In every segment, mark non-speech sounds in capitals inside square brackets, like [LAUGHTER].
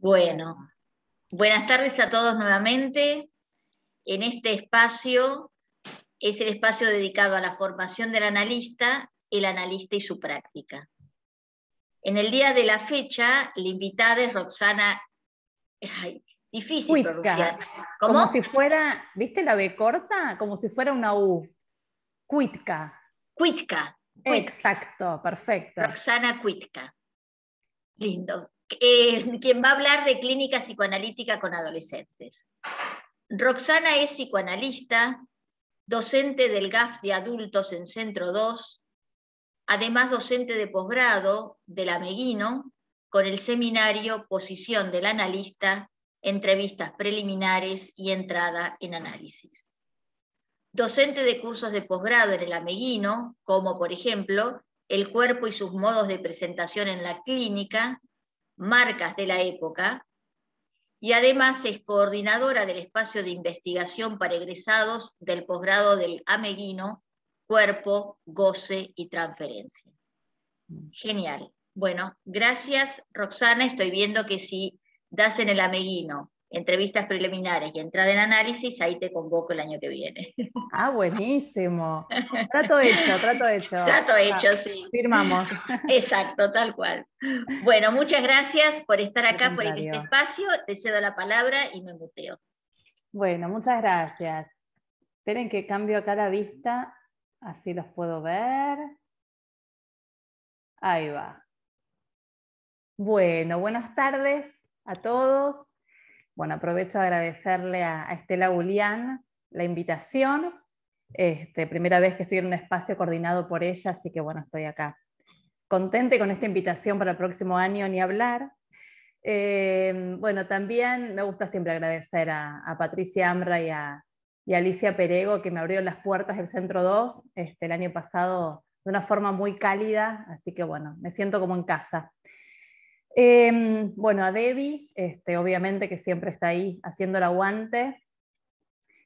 Bueno, buenas tardes a todos nuevamente. En este espacio es el espacio dedicado a la formación del analista, el analista y su práctica. En el día de la fecha, la invitada es Roxana... difícil de pronunciar. Como si fuera, ¿viste la B corta? Como si fuera una U. Cuitca. Cuitca. Exacto, perfecto. Roxana Cuitca. Lindo quien va a hablar de clínica psicoanalítica con adolescentes. Roxana es psicoanalista, docente del GAF de adultos en Centro 2, además docente de posgrado del Ameguino con el seminario Posición del Analista, entrevistas preliminares y entrada en análisis. Docente de cursos de posgrado en el Ameguino, como por ejemplo el cuerpo y sus modos de presentación en la clínica, marcas de la época, y además es coordinadora del espacio de investigación para egresados del posgrado del Ameguino, Cuerpo, Goce y Transferencia. Genial. Bueno, gracias Roxana, estoy viendo que si das en el Ameguino entrevistas preliminares y entrada en análisis, ahí te convoco el año que viene. [LAUGHS] Ah, buenísimo. Trato hecho, trato hecho. Trato ah, hecho, sí. Firmamos. [LAUGHS] Exacto, tal cual. Bueno, muchas gracias por estar acá, por este espacio. Te cedo la palabra y me muteo. Bueno, muchas gracias. Esperen que cambio acá la vista, así los puedo ver. Ahí va. Bueno, buenas tardes a todos. Bueno, aprovecho a agradecerle a, Estela Ulián la invitación. Este, primera vez que estoy en un espacio coordinado por ella, así que bueno, estoy acá. Contente con esta invitación para el próximo año, ni hablar. Eh, bueno, también me gusta siempre agradecer a, Patricia Amra y a, Alicia Perego que me abrieron las puertas del Centro 2 este, el año pasado de una forma muy cálida, así que bueno, me siento como en casa. Em, bueno, a Debbie, este, obviamente que siempre está ahí haciendo el aguante.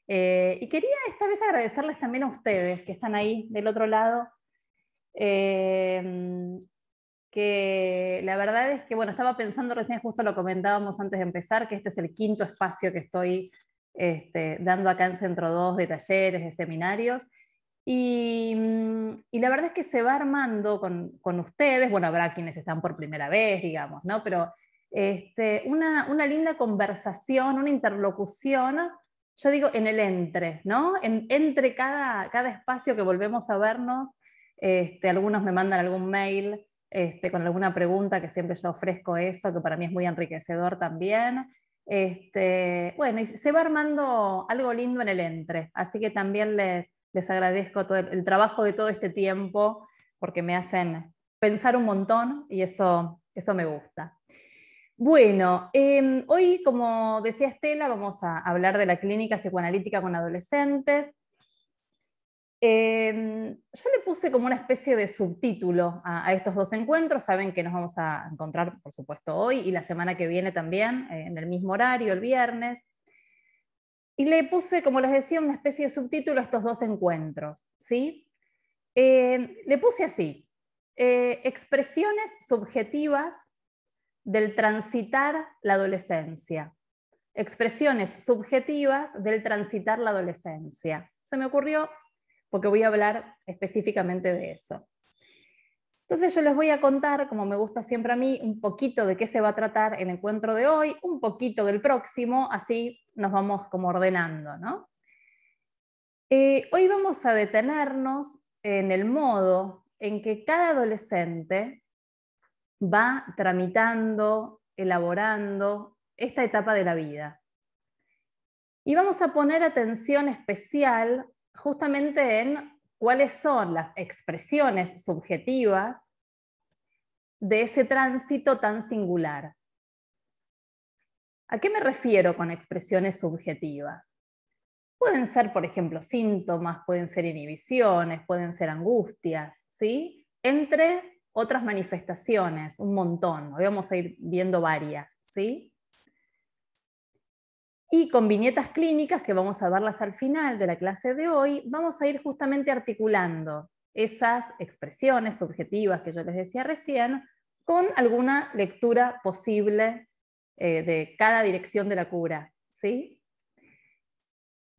Eh, y quería esta vez agradecerles también a ustedes que están ahí del otro lado, em, que la verdad es que, bueno, estaba pensando recién, justo lo comentábamos antes de empezar, que este es el quinto espacio que estoy este, dando acá en Centro 2 de talleres, de seminarios, Mm, y, la verdad es que se va armando con, ustedes, bueno, habrá quienes están por primera vez, digamos, ¿no? Pero este, una, una, linda conversación, una interlocución, yo digo en el entre, ¿no? En, entre cada, cada espacio que volvemos a vernos, este, algunos me mandan algún mail este, con alguna pregunta, que siempre yo ofrezco eso, que para mí es muy enriquecedor también. Este, bueno, y se va armando algo lindo en el entre, así que también les les agradezco el, trabajo de todo este tiempo porque me hacen pensar un montón y eso, eso me gusta. Bueno, em, hoy, como decía Estela, vamos a hablar de la clínica psicoanalítica con adolescentes. Em, yo le puse como una especie de subtítulo a, estos dos encuentros. Saben que nos vamos a encontrar, por supuesto, hoy y la semana que viene también, eh, en el mismo horario, el viernes. Y le puse, como les decía, una especie de subtítulo a estos dos encuentros, ¿sí? Eh, le puse así, eh, expresiones subjetivas del transitar la adolescencia. Expresiones subjetivas del transitar la adolescencia. Se me ocurrió porque voy a hablar específicamente de eso. Entonces yo les voy a contar, como me gusta siempre a mí, un poquito de qué se va a tratar el encuentro de hoy, un poquito del próximo, así nos vamos como ordenando. Eh, hoy vamos a detenernos en el modo en que cada adolescente va tramitando, elaborando esta etapa de la vida. Y vamos a poner atención especial justamente en cuáles son las expresiones subjetivas de ese tránsito tan singular. ¿A qué me refiero con expresiones subjetivas? Pueden ser, por ejemplo, síntomas, pueden ser inhibiciones, pueden ser angustias, ¿sí? Entre otras manifestaciones, un montón, hoy vamos a ir viendo varias, ¿sí? Y con viñetas clínicas, que vamos a darlas al final de la clase de hoy, vamos a ir justamente articulando esas expresiones subjetivas que yo les decía recién con alguna lectura posible eh, de cada dirección de la cura. ¿sí?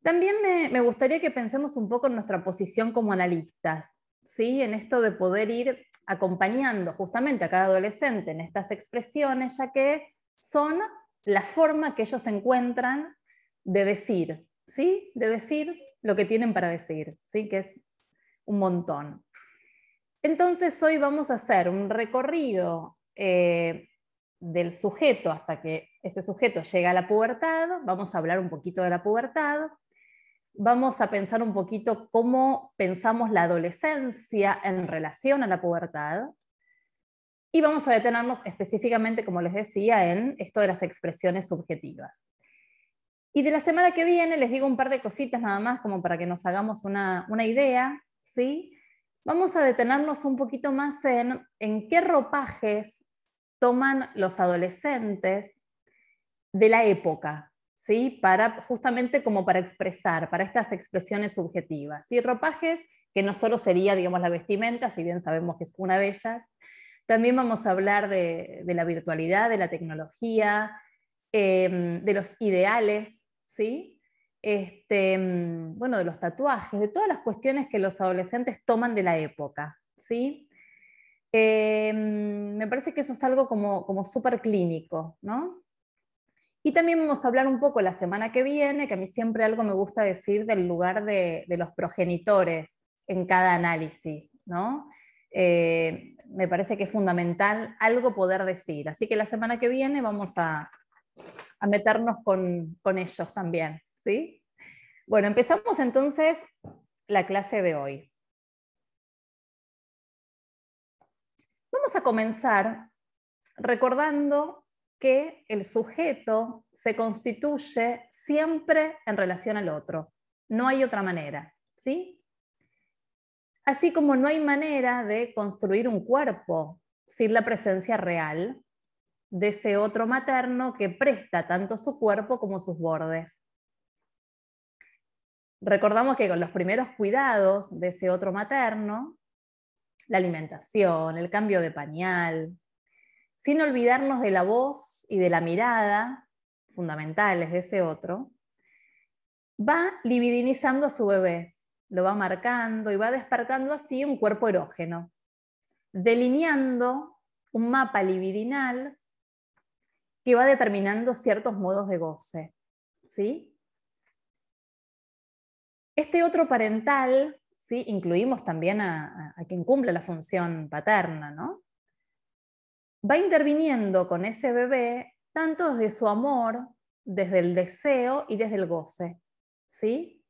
También me, gustaría que pensemos un poco en nuestra posición como analistas, ¿sí? en esto de poder ir acompañando justamente a cada adolescente en estas expresiones, ya que son la forma que ellos encuentran de decir, ¿sí? de decir lo que tienen para decir, ¿sí? que es un montón. Entonces hoy vamos a hacer un recorrido eh, del sujeto hasta que ese sujeto llega a la pubertad, vamos a hablar un poquito de la pubertad, vamos a pensar un poquito cómo pensamos la adolescencia en relación a la pubertad y vamos a detenernos específicamente, como les decía, en esto de las expresiones subjetivas. Y de la semana que viene les digo un par de cositas nada más como para que nos hagamos una, una idea, ¿sí? Vamos a detenernos un poquito más en, en qué ropajes toman los adolescentes de la época, ¿sí? Para, justamente como para expresar, para estas expresiones subjetivas. Y ropajes que no solo sería, digamos, la vestimenta, si bien sabemos que es una de ellas, también vamos a hablar de, la virtualidad, de la tecnología, em, de los ideales, ¿sí? Este, mm, bueno, de los tatuajes, de todas las cuestiones que los adolescentes toman de la época, eh, mm, me parece que eso es algo como, súper clínico, Y también vamos a hablar un poco la semana que viene, que a mí siempre algo me gusta decir del lugar de, los progenitores en cada análisis, eh, me parece que es fundamental algo poder decir. Así que la semana que viene vamos a, meternos con ellos también. ¿sí? Bueno, empezamos entonces la clase de hoy. Vamos a comenzar recordando que el sujeto se constituye siempre en relación al otro. No hay otra manera, ¿sí? Así como no hay manera de construir un cuerpo sin la presencia real de ese otro materno que presta tanto su cuerpo como sus bordes. Recordamos que con los primeros cuidados de ese otro materno, la alimentación, el cambio de pañal, sin olvidarnos de la voz y de la mirada fundamentales de ese otro, va libidinizando a su bebé, lo va marcando y va despertando así un cuerpo erógeno, delineando un mapa libidinal que va determinando ciertos modos de goce, ¿sí? Este otro parental, ¿sí? incluimos también a, quien cumple la función paterna, ¿no? va interviniendo con ese bebé tanto desde su amor, desde el deseo y desde el goce. ¿sí?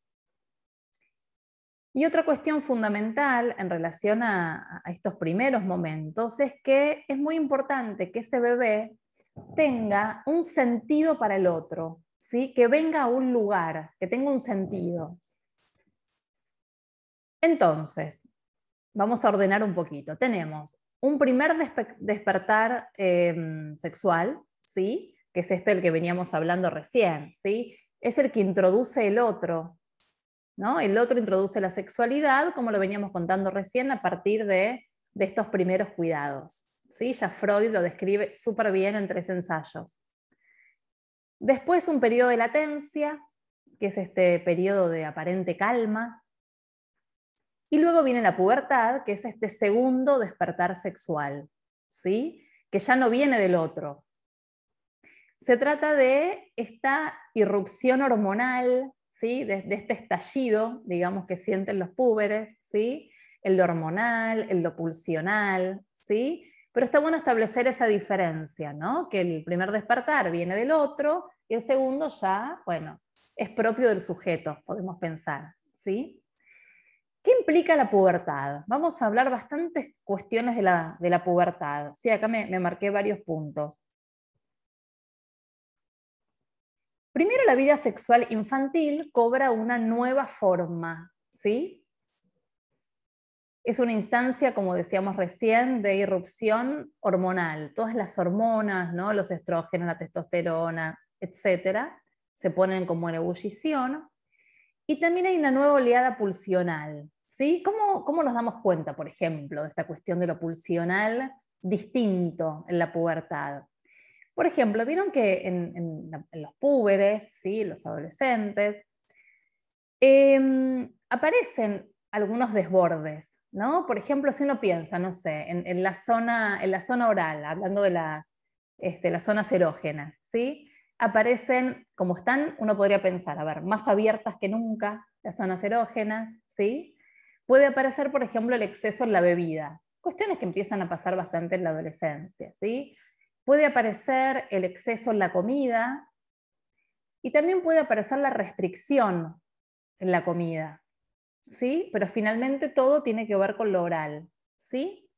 Y otra cuestión fundamental en relación a, a, estos primeros momentos es que es muy importante que ese bebé tenga un sentido para el otro, ¿sí? que venga a un lugar, que tenga un sentido. Entonces, vamos a ordenar un poquito. Tenemos un primer despertar em, sexual, ¿sí? que es este el que veníamos hablando recién, ¿sí? es el que introduce el otro. ¿no? El otro introduce la sexualidad, como lo veníamos contando recién, a partir de, estos primeros cuidados. ¿sí? Ya Freud lo describe súper bien en tres ensayos. Después un periodo de latencia, que es este periodo de aparente calma, y luego viene la pubertad, que es este segundo despertar sexual, ¿sí? que ya no viene del otro. Se trata de esta irrupción hormonal, ¿sí? de, este estallido, digamos, que sienten los púberes, ¿sí? el lo hormonal, el lo pulsional, ¿sí? Pero está bueno establecer esa diferencia, ¿no? Que el primer despertar viene del otro y el segundo ya, bueno, es propio del sujeto, podemos pensar, ¿sí? ¿Qué implica la pubertad? Vamos a hablar bastantes cuestiones de la, de la pubertad. Sí, acá me, marqué varios puntos. Primero, la vida sexual infantil cobra una nueva forma, ¿sí? Es una instancia, como decíamos recién, de irrupción hormonal. Todas las hormonas, ¿no? los estrógenos, la testosterona, etcétera, se ponen como en ebullición. Y también hay una nueva oleada pulsional. ¿sí? ¿Cómo, nos damos cuenta, por ejemplo, de esta cuestión de lo pulsional distinto en la pubertad? Por ejemplo, vieron que en, los púberes, ¿sí? los adolescentes, em, aparecen algunos desbordes, ¿no? Por ejemplo, si uno piensa, no sé, en, la, zona, oral, hablando de este, las, zonas erógenas, ¿sí? Aparecen, como están, uno podría pensar, a ver, más abiertas que nunca las zonas erógenas, ¿sí? puede aparecer, por ejemplo, el exceso en la bebida, cuestiones que empiezan a pasar bastante en la adolescencia, ¿sí? Puede aparecer el exceso en la comida y también puede aparecer la restricción en la comida, ¿sí? Pero finalmente todo tiene que ver con lo oral, ¿sí?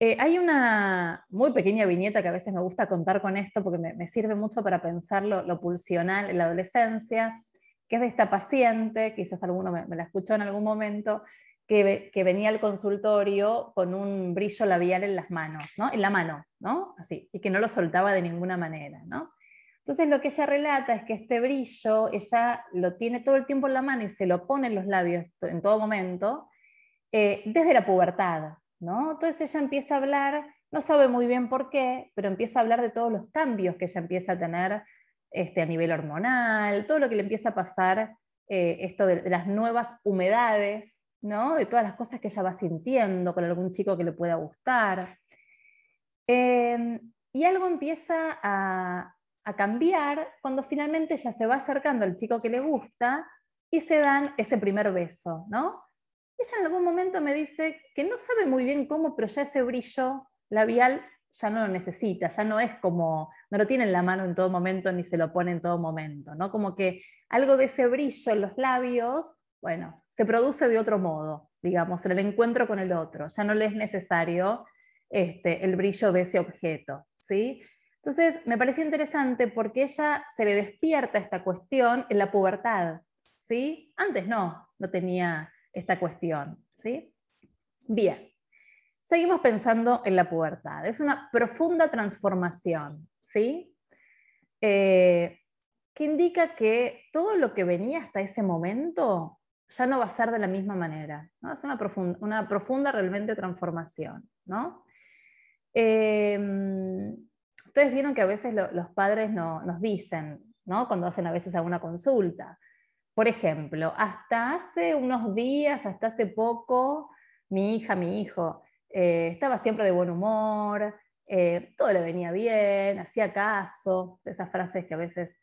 Eh, hay una muy pequeña viñeta que a veces me gusta contar con esto porque me, sirve mucho para pensar lo pulsional en la adolescencia que es de esta paciente, quizás alguno me, la escuchó en algún momento, que, venía al consultorio con un brillo labial en las manos, ¿no? En la mano, ¿no? Así, y que no lo soltaba de ninguna manera, ¿no? Entonces lo que ella relata es que este brillo ella lo tiene todo el tiempo en la mano y se lo pone en los labios en todo momento, eh, desde la pubertad, ¿no? Entonces ella empieza a hablar, no sabe muy bien por qué, pero empieza a hablar de todos los cambios que ella empieza a tener este, a nivel hormonal, todo lo que le empieza a pasar, eh, esto de, las nuevas humedades, ¿no? de todas las cosas que ella va sintiendo con algún chico que le pueda gustar. Em, y algo empieza a, cambiar cuando finalmente ella se va acercando al chico que le gusta y se dan ese primer beso, ¿no? Ella en algún momento me dice que no sabe muy bien cómo, pero ya ese brillo labial ya no lo necesita, ya no es como, no lo tiene en la mano en todo momento ni se lo pone en todo momento, ¿no? Como que algo de ese brillo en los labios, bueno, se produce de otro modo, digamos, en el encuentro con el otro, ya no le es necesario este, el brillo de ese objeto, ¿sí? Entonces, me pareció interesante porque ella se le despierta esta cuestión en la pubertad, ¿sí? Antes no, no tenía esta cuestión, ¿sí? Bien. Seguimos pensando en la pubertad. Es una profunda transformación, ¿sí? Eh, que indica que todo lo que venía hasta ese momento ya no va a ser de la misma manera. ¿no? Es una profunda, una profunda realmente transformación, ¿no? Em, ustedes vieron que a veces los padres nos dicen, ¿no? Cuando hacen a veces alguna consulta. Por ejemplo, hasta hace unos días, hasta hace poco, mi hija, mi hijo, eh, estaba siempre de buen humor, eh, todo le venía bien, hacía caso, esas frases que a veces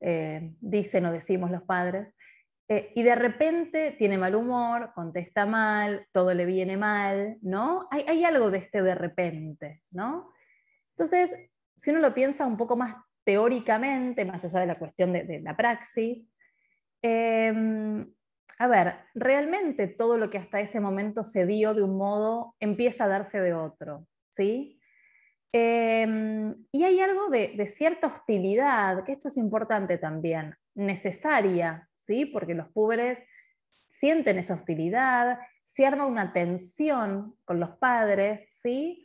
eh, dicen o decimos los padres, y de repente tiene mal humor, contesta mal, todo le viene mal, ¿no? Hay, algo de este de repente, ¿no? Entonces, si uno lo piensa un poco más teóricamente, más allá de la cuestión de, la praxis, eh, a ver, realmente todo lo que hasta ese momento se dio de un modo empieza a darse de otro, ¿sí? Em, y hay algo de, cierta hostilidad, que esto es importante también, necesaria, ¿sí? Porque los pobres sienten esa hostilidad, se una tensión con los padres, ¿sí?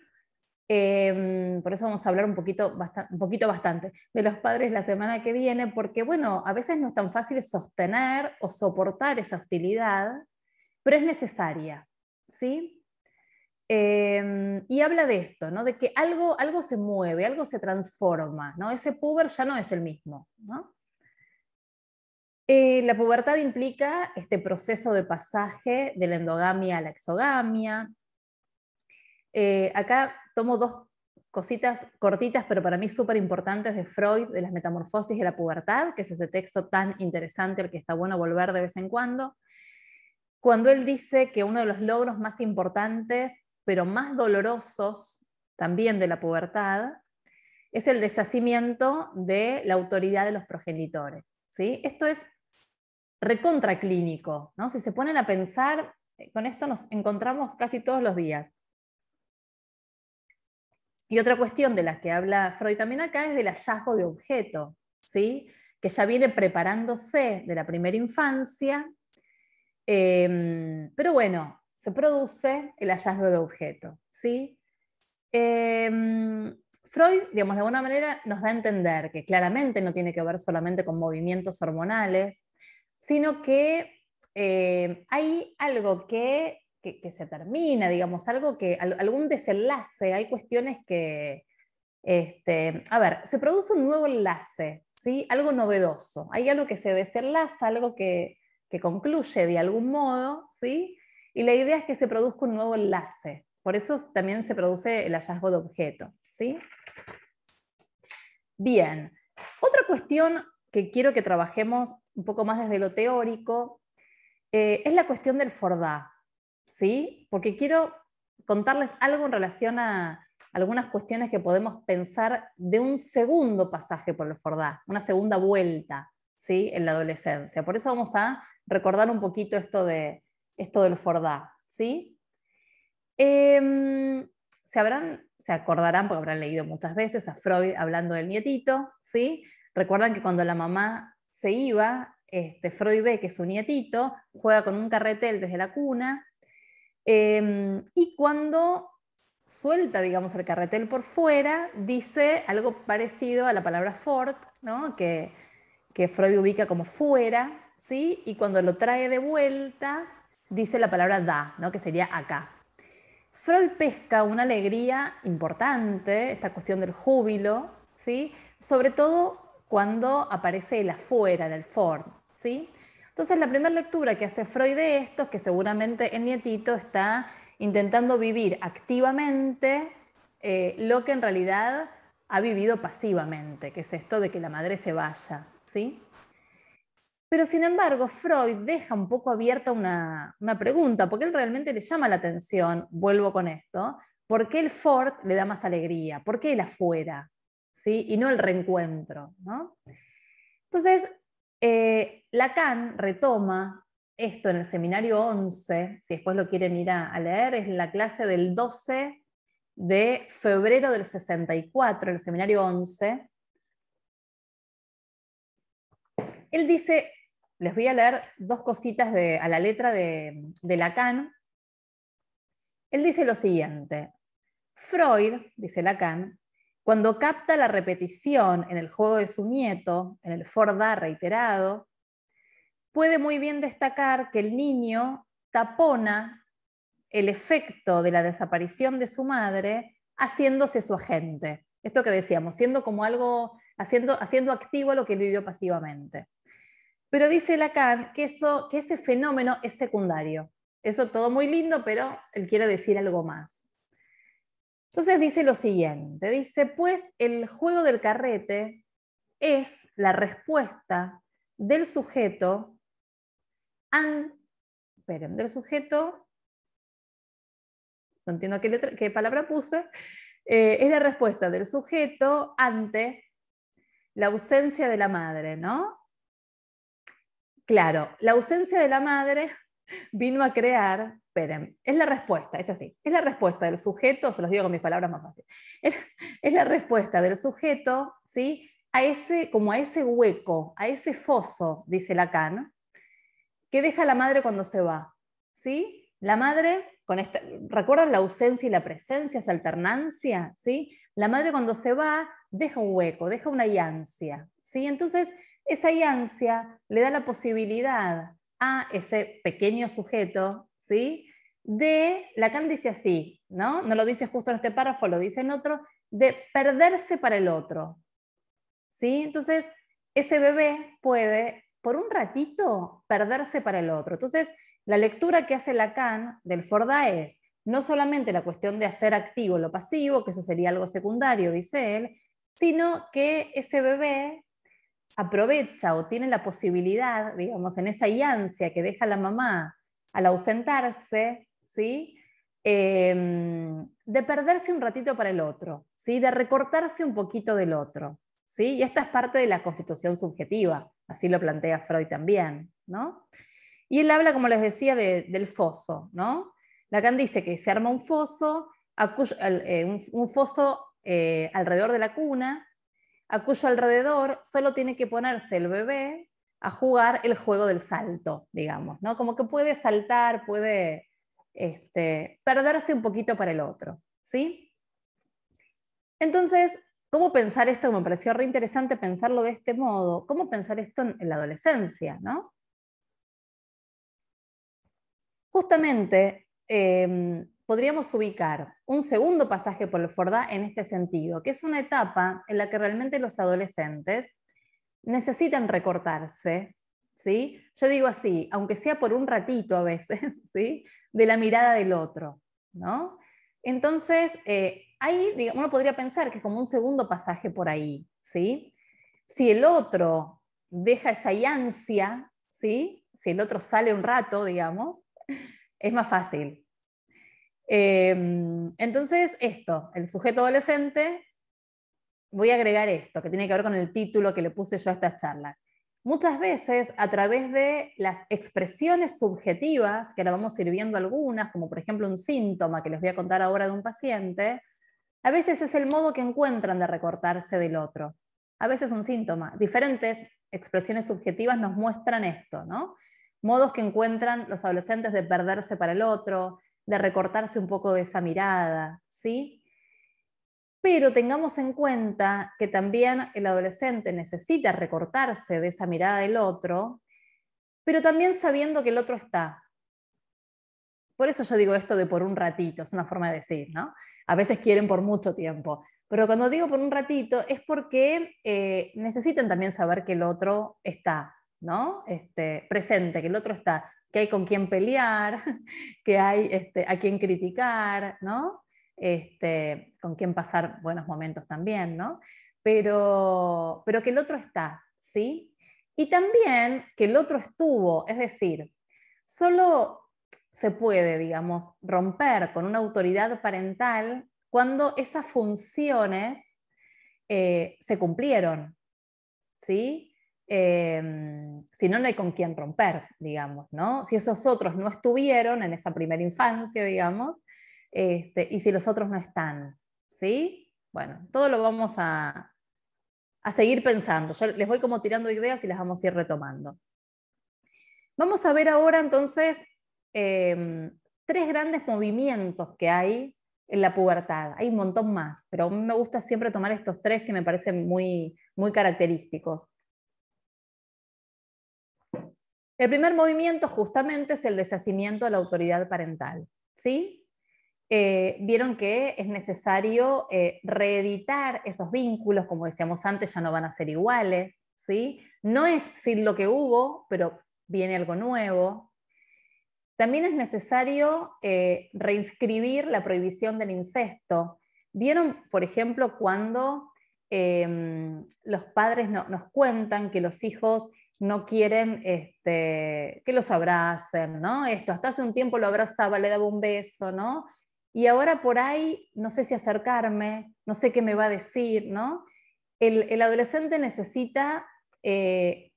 Em, por eso vamos a hablar un poquito, bastante, un poquito bastante de los padres la semana que viene, porque bueno, a veces no es tan fácil sostener o soportar esa hostilidad, pero es necesaria, ¿sí? Em, y habla de esto, ¿no? De que algo, algo se mueve, algo se transforma, ¿no? Ese puber ya no es el mismo, ¿no? Eh, la pubertad implica este proceso de pasaje de la endogamia a la exogamia. Eh, acá tomo dos cositas cortitas, pero para mí súper importantes de Freud, de las metamorfosis de la pubertad, que es ese texto tan interesante al que está bueno volver de vez en cuando, cuando él dice que uno de los logros más importantes, pero más dolorosos también de la pubertad, es el deshacimiento de la autoridad de los progenitores. ¿sí? Esto es recontraclínico. ¿no? Si se ponen a pensar, eh, con esto nos encontramos casi todos los días y otra cuestión de la que habla Freud también acá es del hallazgo de objeto, ¿sí? que ya viene preparándose de la primera infancia, em, pero bueno, se produce el hallazgo de objeto. ¿sí? Em, Freud, digamos, de alguna manera nos da a entender que claramente no tiene que ver solamente con movimientos hormonales, sino que eh, hay algo que que, se termina, digamos, algo que, algún desenlace, hay cuestiones que, este, a ver, se produce un nuevo enlace, ¿sí? algo novedoso, hay algo que se desenlaza, algo que, concluye de algún modo, ¿sí? y la idea es que se produzca un nuevo enlace. Por eso también se produce el hallazgo de objeto. ¿sí? Bien, otra cuestión que quiero que trabajemos un poco más desde lo teórico eh, es la cuestión del Fordá. ¿sí? Porque quiero contarles algo en relación a algunas cuestiones que podemos pensar de un segundo pasaje por el Fordá, una segunda vuelta, ¿sí? En la adolescencia. Por eso vamos a recordar un poquito esto, de, esto del Fordá, ¿sí? Em, se acordarán, porque habrán leído muchas veces a Freud hablando del nietito, ¿sí? Recuerdan que cuando la mamá se iba, este, Freud ve que su nietito juega con un carretel desde la cuna Em, y cuando suelta, digamos, el carretel por fuera, dice algo parecido a la palabra Ford, ¿no? que, que Freud ubica como fuera, ¿sí? y cuando lo trae de vuelta, dice la palabra da, ¿no? que sería acá. Freud pesca una alegría importante, esta cuestión del júbilo, ¿sí? sobre todo cuando aparece el afuera, en el Ford. ¿sí? Entonces, la primera lectura que hace Freud de esto es que seguramente el nietito está intentando vivir activamente eh, lo que en realidad ha vivido pasivamente, que es esto de que la madre se vaya, ¿sí? Pero sin embargo, Freud deja un poco abierta una, pregunta, porque él realmente le llama la atención, vuelvo con esto, ¿por qué el Ford le da más alegría? ¿Por qué el afuera? ¿Sí? Y no el reencuentro. ¿no? Entonces, eh, Lacan retoma esto en el seminario 11, si después lo quieren ir a, leer, es la clase del 12 de febrero del 64, el seminario 11. Él dice, les voy a leer dos cositas a la letra de Lacan. Él dice lo siguiente, Freud, dice Lacan, cuando capta la repetición en el juego de su nieto, en el Forda reiterado, puede muy bien destacar que el niño tapona el efecto de la desaparición de su madre haciéndose su agente. Esto que decíamos, siendo como algo, haciendo, activo lo que vivió pasivamente. Pero dice Lacan que, eso, que ese fenómeno es secundario. Eso todo muy lindo, pero él quiere decir algo más. Entonces dice lo siguiente, dice, pues el juego del carrete es la respuesta del sujeto, Ante esperen, del sujeto, no entiendo qué, palabra puse, eh, es la respuesta del sujeto ante la ausencia de la madre, ¿no? Claro, la ausencia de la madre vino a crear es la respuesta, es así, es la respuesta del sujeto, se los digo con mis palabras más fáciles, es, la respuesta del sujeto, ¿sí? A ese, como a ese hueco, a ese foso, dice Lacan, que deja la madre cuando se va, ¿sí? La madre, con esta, ¿recuerdan la ausencia y la presencia, esa alternancia, ¿sí? La madre cuando se va deja un hueco, deja una yansia, ¿sí? Entonces, esa ansia le da la posibilidad a ese pequeño sujeto, ¿sí? de, Lacan dice así, ¿no? No lo dice justo en este párrafo, lo dice en otro, de perderse para el otro. ¿Sí? Entonces, ese bebé puede, por un ratito, perderse para el otro. Entonces, la lectura que hace Lacan del Forda es no solamente la cuestión de hacer activo lo pasivo, que eso sería algo secundario, dice él, sino que ese bebé aprovecha o tiene la posibilidad, digamos, en esa iancia que deja la mamá al ausentarse, ¿sí? Em, de perderse un ratito para el otro, ¿sí? de recortarse un poquito del otro. ¿sí? Y esta es parte de la constitución subjetiva, así lo plantea Freud también. ¿no? Y él habla, como les decía, del foso. ¿no? Lacan dice que se arma un foso, eh, foso eh, alrededor de la cuna, a cuyo alrededor solo tiene que ponerse el bebé a jugar el juego del salto, digamos, ¿no? Como que puede saltar, puede este, perderse un poquito para el otro. ¿sí? Entonces, ¿cómo pensar esto? Me pareció re interesante pensarlo de este modo. ¿Cómo pensar esto en la adolescencia? ¿no? Justamente, em, podríamos ubicar un segundo pasaje por el Forda en este sentido, que es una etapa en la que realmente los adolescentes necesitan recortarse, ¿sí? Yo digo así, aunque sea por un ratito a veces, [LAUGHS] ¿sí? de la mirada del otro, ¿no? Entonces, eh, ahí digamos, uno podría pensar que es como un segundo pasaje por ahí, ¿sí? Si el otro deja esa ansia, ¿sí? Si el otro sale un rato, digamos, es más fácil. Em, entonces, esto, el sujeto adolescente, voy a agregar esto, que tiene que ver con el título que le puse yo a estas charlas. Muchas veces a través de las expresiones subjetivas, que ahora vamos sirviendo algunas, como por ejemplo un síntoma que les voy a contar ahora de un paciente, a veces es el modo que encuentran de recortarse del otro. A veces un síntoma. Diferentes expresiones subjetivas nos muestran esto, ¿no? Modos que encuentran los adolescentes de perderse para el otro, de recortarse un poco de esa mirada, ¿sí? Pero tengamos en cuenta que también el adolescente necesita recortarse de esa mirada del otro, pero también sabiendo que el otro está. Por eso yo digo esto de por un ratito, es una forma de decir, ¿no? A veces quieren por mucho tiempo, pero cuando digo por un ratito es porque eh, necesitan también saber que el otro está, ¿no? Este, presente, que el otro está, que hay con quién pelear, [LAUGHS] que hay este, a quién criticar, ¿no? Este, con quien pasar buenos momentos también, ¿no? Pero, pero que el otro está, ¿sí? Y también que el otro estuvo, es decir, solo se puede, digamos, romper con una autoridad parental cuando esas funciones eh, se cumplieron, ¿sí? Em, si no, no hay con quién romper, digamos, ¿no? Si esos otros no estuvieron en esa primera infancia, digamos, este, y si los otros no están, ¿sí? Bueno, todo lo vamos a, a seguir pensando. Yo les voy como tirando ideas y las vamos a ir retomando. Vamos a ver ahora entonces em, tres grandes movimientos que hay en la pubertad. Hay un montón más, pero a mí me gusta siempre tomar estos tres que me parecen muy, muy característicos. El primer movimiento justamente es el deshacimiento de la autoridad parental. ¿sí? Eh, vieron que es necesario eh, reeditar esos vínculos, como decíamos antes, ya no van a ser iguales, ¿sí? No es sin lo que hubo, pero viene algo nuevo. También es necesario eh, reinscribir la prohibición del incesto. Vieron, por ejemplo, cuando em, los padres nos cuentan que los hijos no quieren este, que los abracen, ¿no? Esto, hasta hace un tiempo lo abrazaba, le daba un beso, ¿no? y ahora por ahí no sé si acercarme, no sé qué me va a decir, ¿no? El, adolescente necesita eh,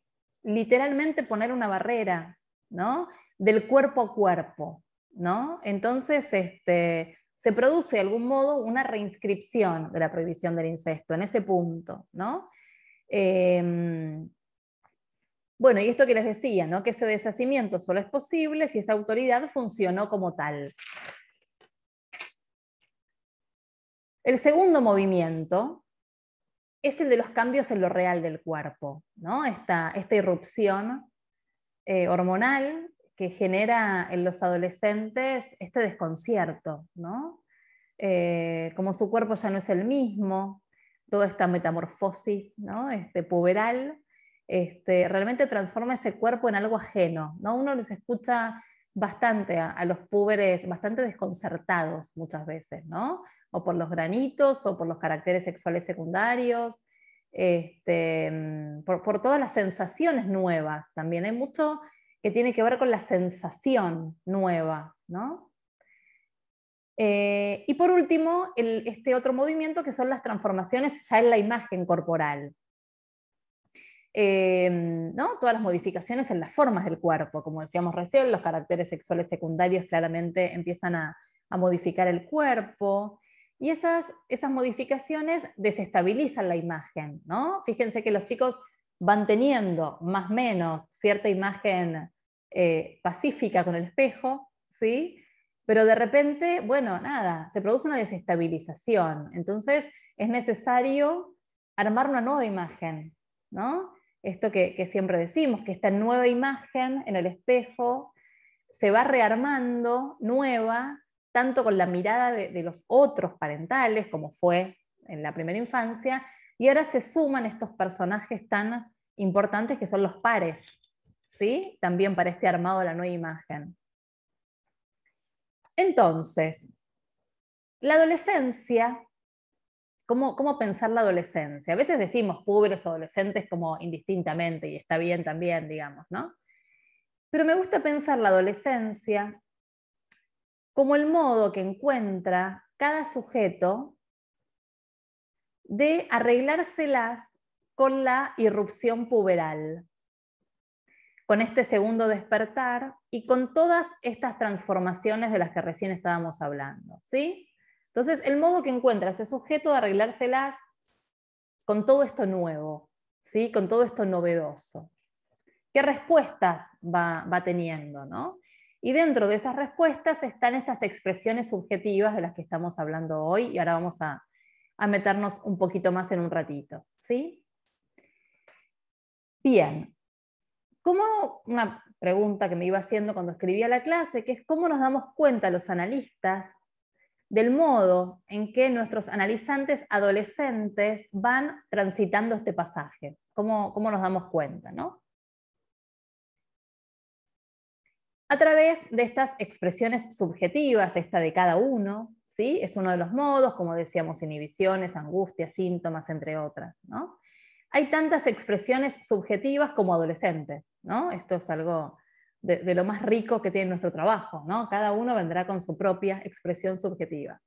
literalmente poner una barrera, ¿no? Del cuerpo a cuerpo, ¿no? Entonces, este, se produce de algún modo una reinscripción de la prohibición del incesto en ese punto, ¿no? Em, bueno, y esto que les decía, ¿no? Que ese deshacimiento solo es posible si esa autoridad funcionó como tal. El segundo movimiento es el de los cambios en lo real del cuerpo, ¿no? esta, irrupción eh, hormonal que genera en los adolescentes este desconcierto, ¿no? Eh, como su cuerpo ya no es el mismo, toda esta metamorfosis ¿no? este, puberal este, realmente transforma ese cuerpo en algo ajeno. ¿no? Uno les escucha bastante a, los púberes, bastante desconcertados muchas veces, ¿no? o por los granitos, o por los caracteres sexuales secundarios, este, mm, por, todas las sensaciones nuevas también. Hay mucho que tiene que ver con la sensación nueva, eh, y por último, este otro movimiento que son las transformaciones ya en la imagen corporal. Eh, mm, todas las modificaciones en las formas del cuerpo, como decíamos recién, los caracteres sexuales secundarios claramente empiezan a modificar el cuerpo, y esas, esas modificaciones desestabilizan la imagen, ¿no? Fíjense que los chicos van teniendo más o menos cierta imagen eh, pacífica con el espejo, ¿sí? Pero de repente, bueno, nada, se produce una desestabilización. Entonces es necesario armar una nueva imagen, ¿no? Esto que siempre decimos, que esta nueva imagen en el espejo se va rearmando, nueva, tanto con la mirada de, los otros parentales, como fue en la primera infancia, y ahora se suman estos personajes tan importantes que son los pares, ¿sí? También para este armado de la nueva imagen. Entonces, la adolescencia, ¿cómo, ¿cómo, pensar la adolescencia? A veces decimos pobres o adolescentes como indistintamente y está bien también, digamos, ¿no? Pero me gusta pensar la adolescencia como el modo que encuentra cada sujeto de arreglárselas con la irrupción puberal, con este segundo despertar y con todas estas transformaciones de las que recién estábamos hablando. ¿sí? Entonces, el modo que encuentra ese sujeto de arreglárselas con todo esto nuevo, ¿sí? con todo esto novedoso. ¿Qué respuestas va, va teniendo? ¿no? Y dentro de esas respuestas están estas expresiones subjetivas de las que estamos hablando hoy y ahora vamos a, meternos un poquito más en un ratito. ¿sí? Bien, Como una pregunta que me iba haciendo cuando escribía la clase, que es cómo nos damos cuenta los analistas del modo en que nuestros analizantes adolescentes van transitando este pasaje, cómo, cómo nos damos cuenta, ¿no? a través de estas expresiones subjetivas, esta de cada uno, ¿sí? Es uno de los modos, como decíamos, inhibiciones, angustias, síntomas, entre otras, Hay tantas expresiones subjetivas como adolescentes, ¿no? Esto es algo de, lo más rico que tiene nuestro trabajo, ¿no? Cada uno vendrá con su propia expresión subjetiva.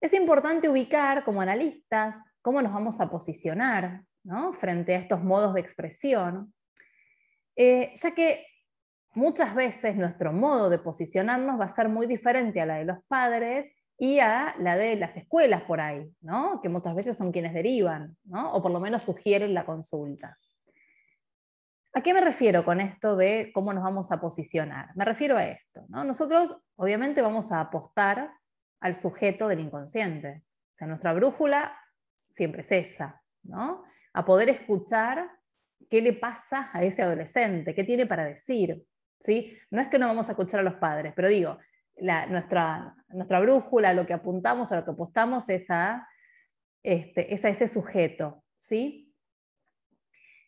Es importante ubicar como analistas cómo nos vamos a posicionar frente a estos modos de expresión, eh, ya que muchas veces nuestro modo de posicionarnos va a ser muy diferente a la de los padres y a la de las escuelas por ahí, que muchas veces son quienes derivan, o por lo menos sugieren la consulta. ¿A qué me refiero con esto de cómo nos vamos a posicionar? Me refiero a esto. Nosotros obviamente vamos a apostar al sujeto del inconsciente. O sea, nuestra brújula siempre es esa, A poder escuchar qué le pasa a ese adolescente, qué tiene para decir, no es que no vamos a escuchar a los padres, pero digo, nuestra, nuestra brújula, lo que apuntamos, a lo que apostamos es a, este, ese sujeto, ¿sí?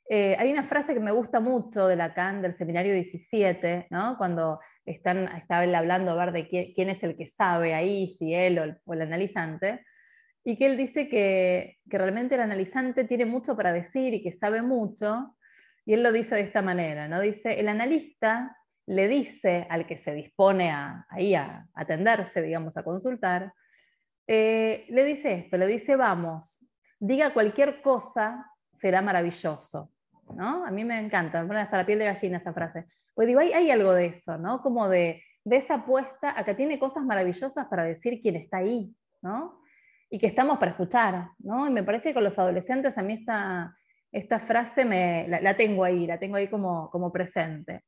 Eh, hay una frase que me gusta mucho de Lacan del seminario 17, cuando están, está él hablando a ver de quién, es el que sabe ahí, si él o el, analizante, y que él dice que, realmente el analizante tiene mucho para decir y que sabe mucho, y él lo dice de esta manera, ¿no? dice, el analista le dice al que se dispone a, ahí a atenderse, digamos, a consultar, eh, le dice esto, le dice, vamos, diga cualquier cosa, será maravilloso. ¿no? A mí me encanta, me pone hasta la piel de gallina esa frase. Pues digo, hay, algo de eso, ¿no? Como de, esa apuesta a que tiene cosas maravillosas para decir quien está ahí, ¿no? Y que estamos para escuchar, ¿no? Y me parece que con los adolescentes a mí esta, esta frase me, la, tengo ahí, la tengo ahí como, como presente.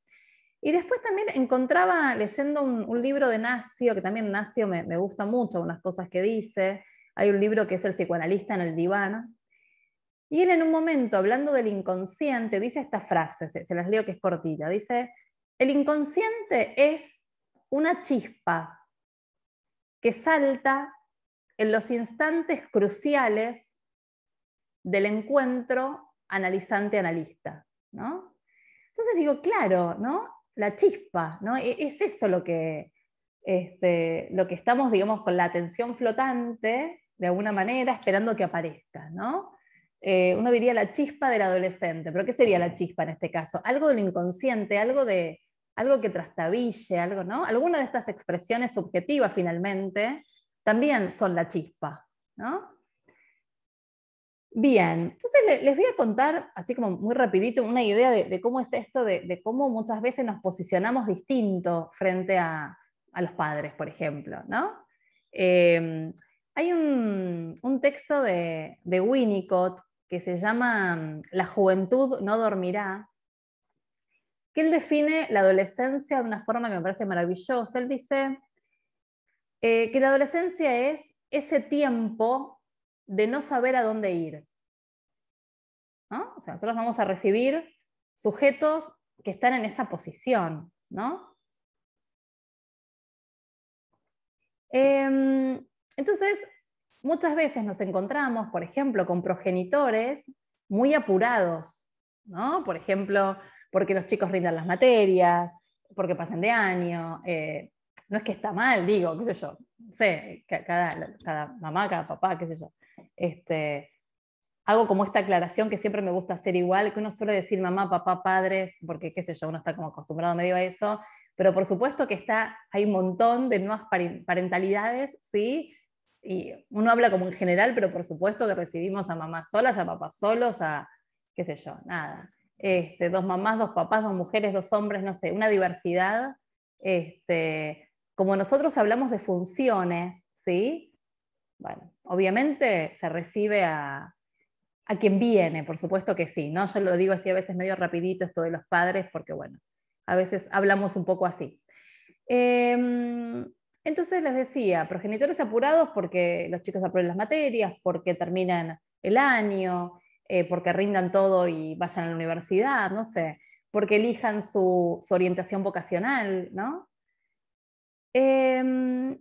Y después también encontraba, leyendo un, libro de Nacio, que también Nacio me, gusta mucho, unas cosas que dice. Hay un libro que es El psicoanalista en el diván. Y él en un momento, hablando del inconsciente, dice esta frase, se, las leo que es cortita. Dice, el inconsciente es una chispa que salta en los instantes cruciales del encuentro analizante-analista. ¿no? Entonces digo, claro, ¿no? la chispa, ¿no? E, es eso lo que, este, lo que estamos, digamos, con la atención flotante, de alguna manera, esperando que aparezca, ¿no? Eh, uno diría la chispa del adolescente, pero ¿qué sería la chispa en este caso? Algo del inconsciente, algo de algo que trastabille, algo, ¿no? Algunas de estas expresiones subjetivas finalmente también son la chispa, ¿no? Bien, entonces les voy a contar, así como muy rapidito, una idea de, cómo es esto, de, cómo muchas veces nos posicionamos distinto frente a, los padres, por ejemplo. Em, hay un, texto de, de, Winnicott que se llama mm, La juventud no dormirá, que él define la adolescencia de una forma que me parece maravillosa. Él dice eh, que la adolescencia es ese tiempo de no saber a dónde ir. O sea, nosotros vamos a recibir sujetos que están en esa posición, ¿no? Em, entonces, muchas veces nos encontramos, por ejemplo, con progenitores muy apurados, Por ejemplo, porque los chicos rindan las materias, porque pasen de año. Eh, no es que está mal, digo, qué sé yo, sé, cada mamá, cada papá, qué sé yo. Este, hago como esta aclaración que siempre me gusta hacer igual, que uno suele decir mamá, papá, padres, porque qué sé yo, uno está como acostumbrado medio a eso, pero por supuesto que está, hay un montón de nuevas parentalidades, ¿sí? Y uno habla como en general, pero por supuesto que recibimos a mamás solas, a papás solos, a qué sé yo, nada. Este, dos mamás, dos papás, dos mujeres, dos hombres, no sé, una diversidad. Este, como nosotros hablamos de funciones, ¿sí? Bueno, obviamente se recibe a, quien viene, por supuesto que sí, ¿no? Yo lo digo así a veces medio rapidito esto de los padres, porque bueno, a veces hablamos un poco así. Em, entonces les decía, progenitores apurados porque los chicos aprueben las materias, porque terminan el año, eh, porque rindan todo y vayan a la universidad, no sé, porque elijan su, su orientación vocacional, ¿no? Em,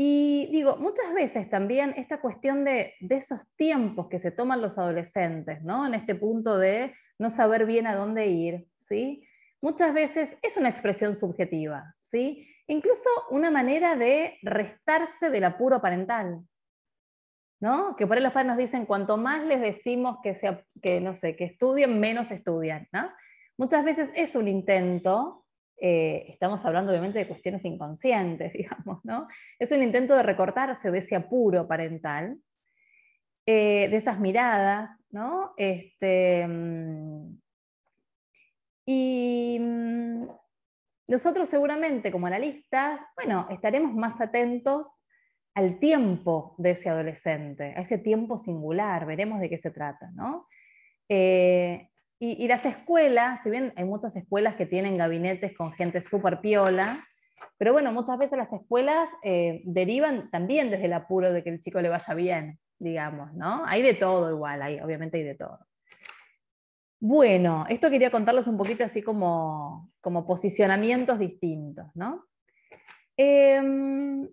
y digo, muchas veces también esta cuestión de, esos tiempos que se toman los adolescentes, ¿no? En este punto de no saber bien a dónde ir, ¿sí? Muchas veces es una expresión subjetiva, ¿sí? Incluso una manera de restarse del apuro parental, ¿no? Que por ahí los padres nos dicen, cuanto más les decimos que, sea, que, no sé, que estudien, menos estudian, ¿no? Muchas veces es un intento eh, estamos hablando obviamente de cuestiones inconscientes, [LAUGHS] digamos, ¿no? Es un intento de recortarse de ese apuro parental, eh, de esas miradas, ¿no? Este, mm, y mm, nosotros seguramente como analistas, bueno, estaremos más atentos al tiempo de ese adolescente, a ese tiempo singular, veremos de qué se trata, ¿no? Eh, y, las escuelas, si bien hay muchas escuelas que tienen gabinetes con gente súper piola, pero bueno, muchas veces las escuelas eh, derivan también desde el apuro de que el chico le vaya bien, digamos, ¿no? Hay de todo igual, obviamente hay de todo. Bueno, esto quería contarles un poquito así como, posicionamientos distintos, ¿no? Em,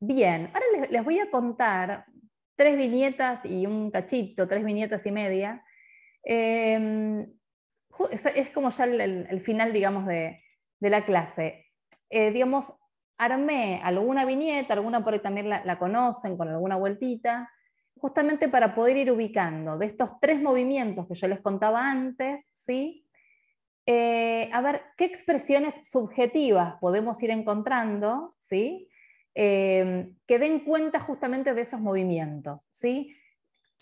bien, ahora les voy a contar tres viñetas y un cachito, tres viñetas y media, Em, es, como ya el, final, digamos, de, la clase. Eh, digamos, armé alguna viñeta, alguna por ahí también la, conocen con alguna vueltita, justamente para poder ir ubicando de estos tres movimientos que yo les contaba antes, ¿sí? Eh, a ver, ¿qué expresiones subjetivas podemos ir encontrando, ¿sí? Em, que den cuenta justamente de esos movimientos, ¿sí?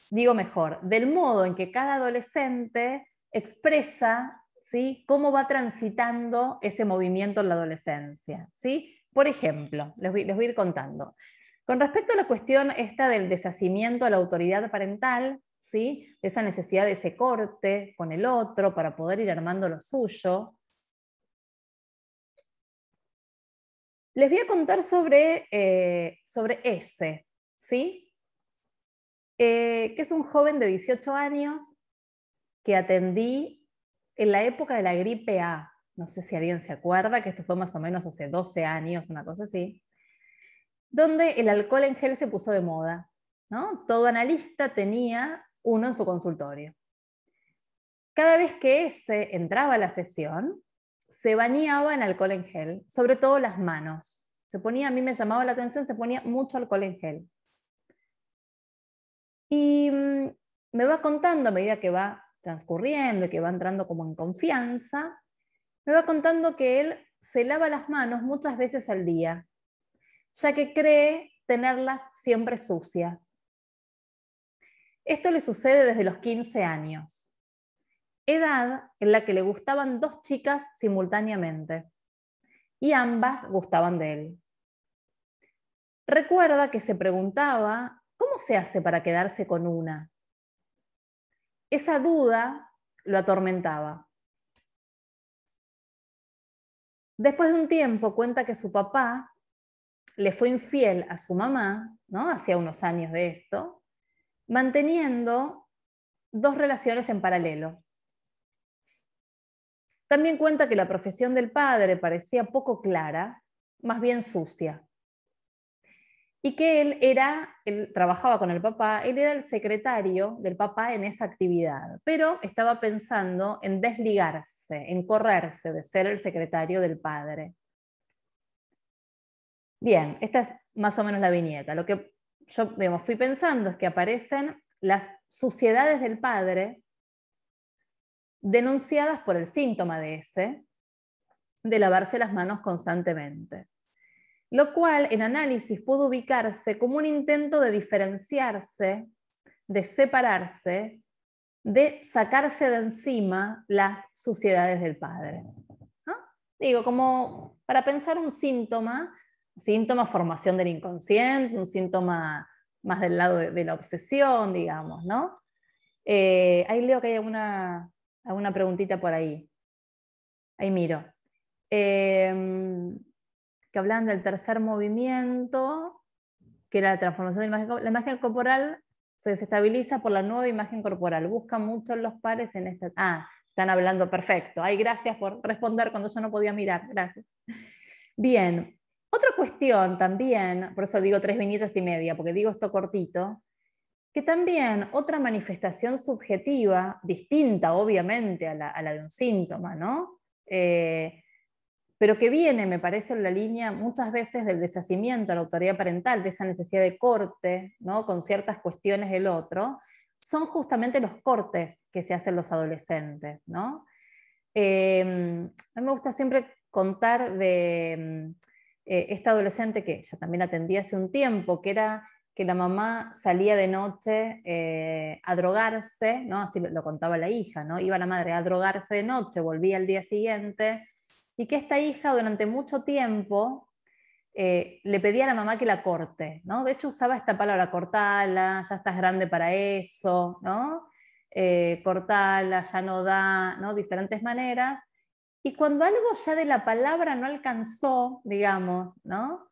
digo mejor, del modo en que cada adolescente expresa ¿sí? cómo va transitando ese movimiento en la adolescencia. ¿sí? Por ejemplo, les voy, a ir contando. Con respecto a la cuestión esta del deshacimiento a la autoridad parental, ¿sí? esa necesidad de ese corte con el otro para poder ir armando lo suyo, les voy a contar sobre, eh, sobre ese, ¿sí? Eh, que es un joven de 18 años que atendí en la época de la gripe A. No sé si alguien se acuerda, que esto fue más o menos hace 12 años, una cosa así, donde el alcohol en gel se puso de moda. ¿no? Todo analista tenía uno en su consultorio. Cada vez que ese entraba a la sesión, se bañaba en alcohol en gel, sobre todo las manos. Se ponía, a mí me llamaba la atención, se ponía mucho alcohol en gel. Y mm, me va contando a medida que va transcurriendo y que va entrando como en confianza, me va contando que él se lava las manos muchas veces al día, ya que cree tenerlas siempre sucias. Esto le sucede desde los 15 años, edad en la que le gustaban dos chicas simultáneamente, y ambas gustaban de él. Recuerda que se preguntaba ¿Cómo se hace para quedarse con una? Esa duda lo atormentaba. Después de un tiempo cuenta que su papá le fue infiel a su mamá, ¿no? Hacía unos años de esto, manteniendo dos relaciones en paralelo. También cuenta que la profesión del padre parecía poco clara, más bien sucia y que él era, él trabajaba con el papá, él era el secretario del papá en esa actividad, pero estaba pensando en desligarse, en correrse de ser el secretario del padre. Bien, esta es más o menos la viñeta. Lo que yo fui pensando es que aparecen las suciedades del padre denunciadas por el síntoma de ese, de lavarse las manos constantemente lo cual en análisis pudo ubicarse como un intento de diferenciarse, de separarse, de sacarse de encima las suciedades del padre. Digo, como para pensar un síntoma, síntoma formación del inconsciente, un síntoma más del lado de, la obsesión, digamos, ¿no? Eh, ahí leo que hay alguna, alguna preguntita por ahí. Ahí miro. Eh, que hablan del tercer movimiento, que era la transformación de la imagen, la imagen corporal se desestabiliza por la nueva imagen corporal. Buscan mucho los pares en esta... Ah, están hablando perfecto. Ay, gracias por responder cuando yo no podía mirar. Gracias. Bien. Otra cuestión también, por eso digo tres viñetas y media, porque digo esto cortito, que también otra manifestación subjetiva, distinta obviamente a la, de un síntoma, ¿no? Eh, pero que viene, me parece, en la línea muchas veces del deshacimiento a la autoridad parental, de esa necesidad de corte, ¿no? con ciertas cuestiones del otro, son justamente los cortes que se hacen los adolescentes. ¿no? Em, a mí me gusta siempre contar de mm, eh, esta adolescente que ya también atendí hace un tiempo, que era que la mamá salía de noche eh, a drogarse, ¿no? así lo contaba la hija, ¿no? iba la madre a drogarse de noche, volvía al día siguiente, y que esta hija durante mucho tiempo eh, le pedía a la mamá que la corte, ¿no? De hecho usaba esta palabra, cortala, ya estás grande para eso, ¿no? Eh, cortala, ya no da, ¿no? Diferentes maneras. Y cuando algo ya de la palabra no alcanzó, digamos, ¿no?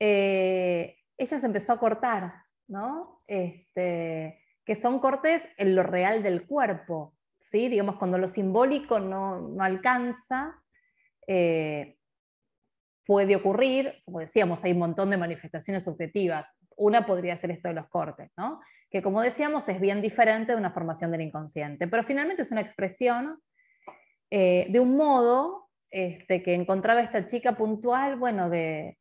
Eh, ella se empezó a cortar, ¿no? Este, que son cortes en lo real del cuerpo, ¿sí? Digamos, cuando lo simbólico no, no alcanza, eh, puede ocurrir, como decíamos, hay un montón de manifestaciones subjetivas. Una podría ser esto de los cortes, que como decíamos es bien diferente de una formación del inconsciente, pero finalmente es una expresión eh, de un modo este, que encontraba esta chica puntual, bueno, de,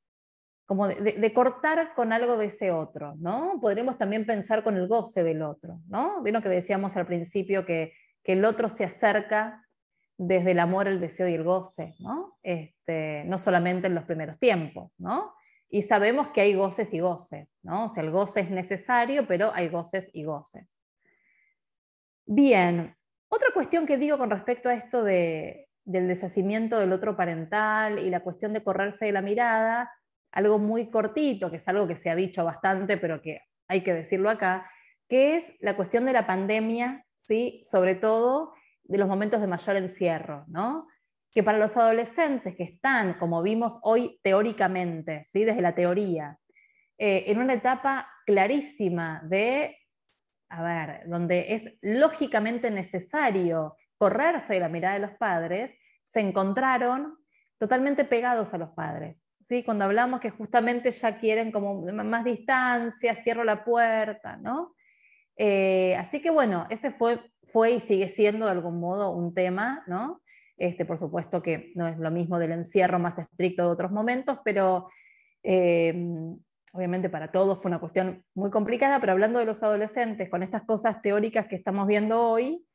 de, cortar con algo de ese otro, ¿no? Podríamos también pensar con el goce del otro, ¿no? que decíamos al principio que, que el otro se acerca desde el amor, el deseo y el goce, ¿no? Este, no solamente en los primeros tiempos, ¿no? Y sabemos que hay goces y goces, ¿no? O sea, el goce es necesario, pero hay goces y goces. Bien, otra cuestión que digo con respecto a esto del deshacimiento del otro parental y la cuestión de correrse de la mirada, algo muy cortito, que es algo que se ha dicho bastante, pero que hay que decirlo acá, que es la cuestión de la pandemia, ¿sí? Sobre todo de los momentos de mayor encierro, ¿no? Que para los adolescentes que están, como vimos hoy teóricamente, ¿sí? desde la teoría, eh, en una etapa clarísima de, a ver, donde es lógicamente necesario correrse de la mirada de los padres, se encontraron totalmente pegados a los padres. ¿sí? Cuando hablamos que justamente ya quieren como más distancia, cierro la puerta, ¿no? Eh, así que bueno, ese fue fue y sigue siendo de algún modo un tema, ¿no? Este, por supuesto que no es lo mismo del encierro más estricto de otros momentos, pero em, obviamente para todos fue una cuestión muy complicada, pero hablando de los adolescentes, con estas cosas teóricas que estamos viendo hoy,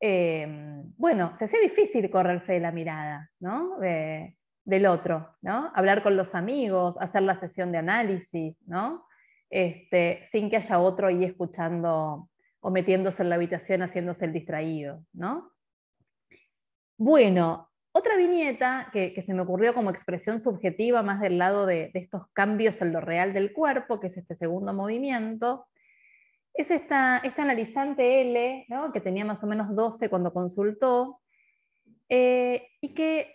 em, bueno, se hace difícil correrse de la mirada, ¿no? del otro, ¿no? Hablar con los amigos, hacer la sesión de análisis, ¿no? Este, sin que haya otro ahí escuchando o metiéndose en la habitación haciéndose el distraído, ¿no? Bueno, otra viñeta que, se me ocurrió como expresión subjetiva más del lado de, estos cambios en lo real del cuerpo, que es este segundo movimiento, es esta, esta analizante L, que tenía más o menos 12 cuando consultó, eh, y que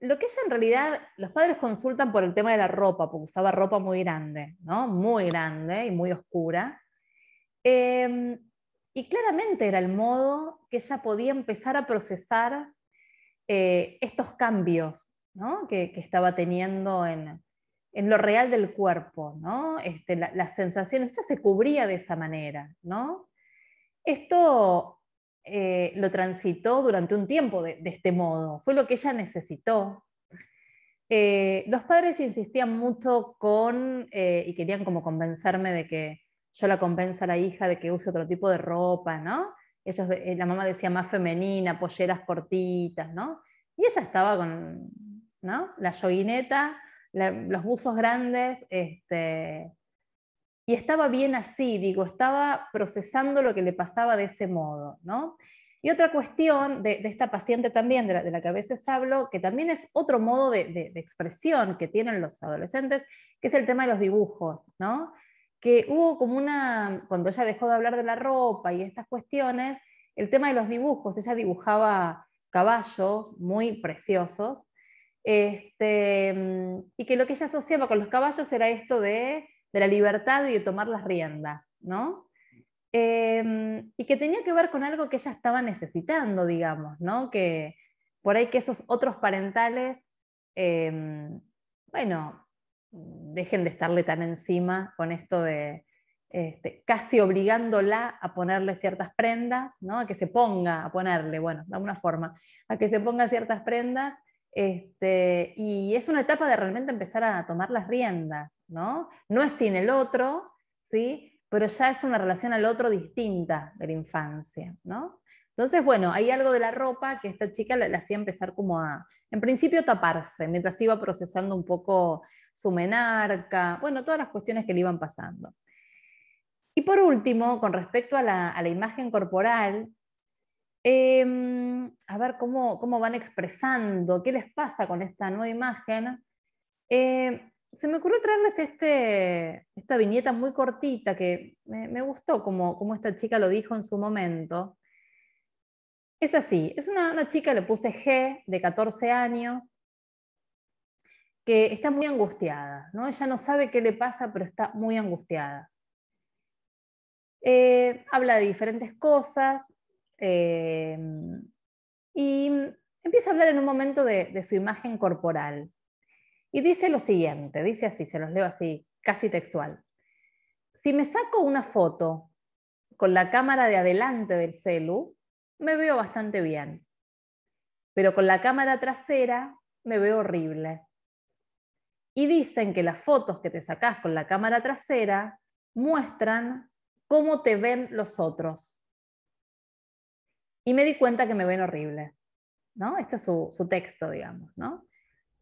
lo que ella en realidad, los padres consultan por el tema de la ropa, porque usaba ropa muy grande, ¿no? muy grande y muy oscura. Eh, y claramente era el modo que ella podía empezar a procesar eh, estos cambios que, estaba teniendo en, lo real del cuerpo, este, las sensaciones, ella se cubría de esa manera. ¿no? Esto eh, lo transitó durante un tiempo de, este modo, fue lo que ella necesitó. Eh, los padres insistían mucho con, y querían como convencerme de que yo la compensa a la hija de que use otro tipo de ropa, ¿no? Ellos, eh, la mamá decía más femenina, polleras cortitas, ¿no? Y ella estaba con ¿no? la yoguineta, los buzos grandes, este, y estaba bien así, digo, estaba procesando lo que le pasaba de ese modo, ¿no? Y otra cuestión de, esta paciente también, de la, que a veces hablo, que también es otro modo de, expresión que tienen los adolescentes, que es el tema de los dibujos, ¿no? que hubo como una, cuando ella dejó de hablar de la ropa y estas cuestiones, el tema de los dibujos, ella dibujaba caballos muy preciosos, este, mm, y que lo que ella asociaba con los caballos era esto de, la libertad y de tomar las riendas, ¿no? Em, y que tenía que ver con algo que ella estaba necesitando, digamos, ¿no? Que por ahí que esos otros parentales, em, bueno, dejen de estarle tan encima con esto de este, casi obligándola a ponerle ciertas prendas, ¿no? a que se ponga a ponerle, bueno, de alguna forma, a que se ponga ciertas prendas. Este, y es una etapa de realmente empezar a tomar las riendas, ¿no? No es sin el otro, ¿sí? Pero ya es una relación al otro distinta de la infancia, ¿no? Entonces, bueno, hay algo de la ropa que esta chica la, hacía empezar como a, en principio, taparse, mientras iba procesando un poco su menarca, bueno, todas las cuestiones que le iban pasando. Y por último, con respecto a la, imagen corporal, em, a ver cómo, van expresando, qué les pasa con esta nueva imagen, em, se me ocurrió traerles este, esta viñeta muy cortita que me, gustó como, como, esta chica lo dijo en su momento. Es así, es una, una chica, le puse G, de 14 años, que está muy angustiada, ¿no? Ella no sabe qué le pasa, pero está muy angustiada. Eh, habla de diferentes cosas eh, y empieza a hablar en un momento de, de, su imagen corporal. Y dice lo siguiente, dice así, se los leo así, casi textual. Si me saco una foto con la cámara de adelante del celu, me veo bastante bien. Pero con la cámara trasera me veo horrible y dicen que las fotos que te sacás con la cámara trasera muestran cómo te ven los otros. Y me di cuenta que me ven horrible. ¿no? Este es su, texto, digamos. ¿no?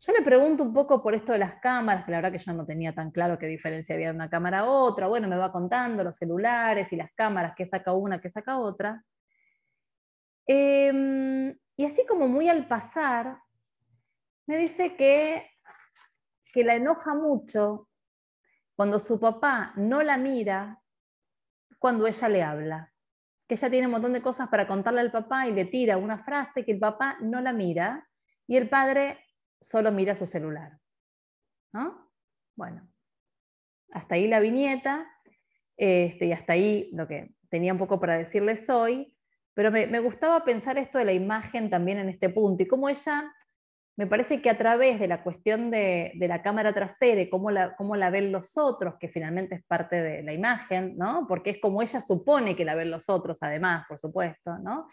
Yo le pregunto un poco por esto de las cámaras, que la verdad que yo no tenía tan claro qué diferencia había de una cámara a otra. Bueno, me va contando los celulares y las cámaras, que saca una, que saca otra. Em, y así como muy al pasar, me dice que que la enoja mucho cuando su papá no la mira cuando ella le habla. Que ella tiene un montón de cosas para contarle al papá y le tira una frase que el papá no la mira y el padre solo mira su celular. Bueno, hasta ahí la viñeta este, y hasta ahí lo que tenía un poco para decirles hoy, pero me, me, gustaba pensar esto de la imagen también en este punto y cómo ella me parece que a través de la cuestión de, la cámara trasera y cómo la, la, ven los otros, que finalmente es parte de la imagen, ¿no? porque es como ella supone que la ven los otros, además, por supuesto, ¿no?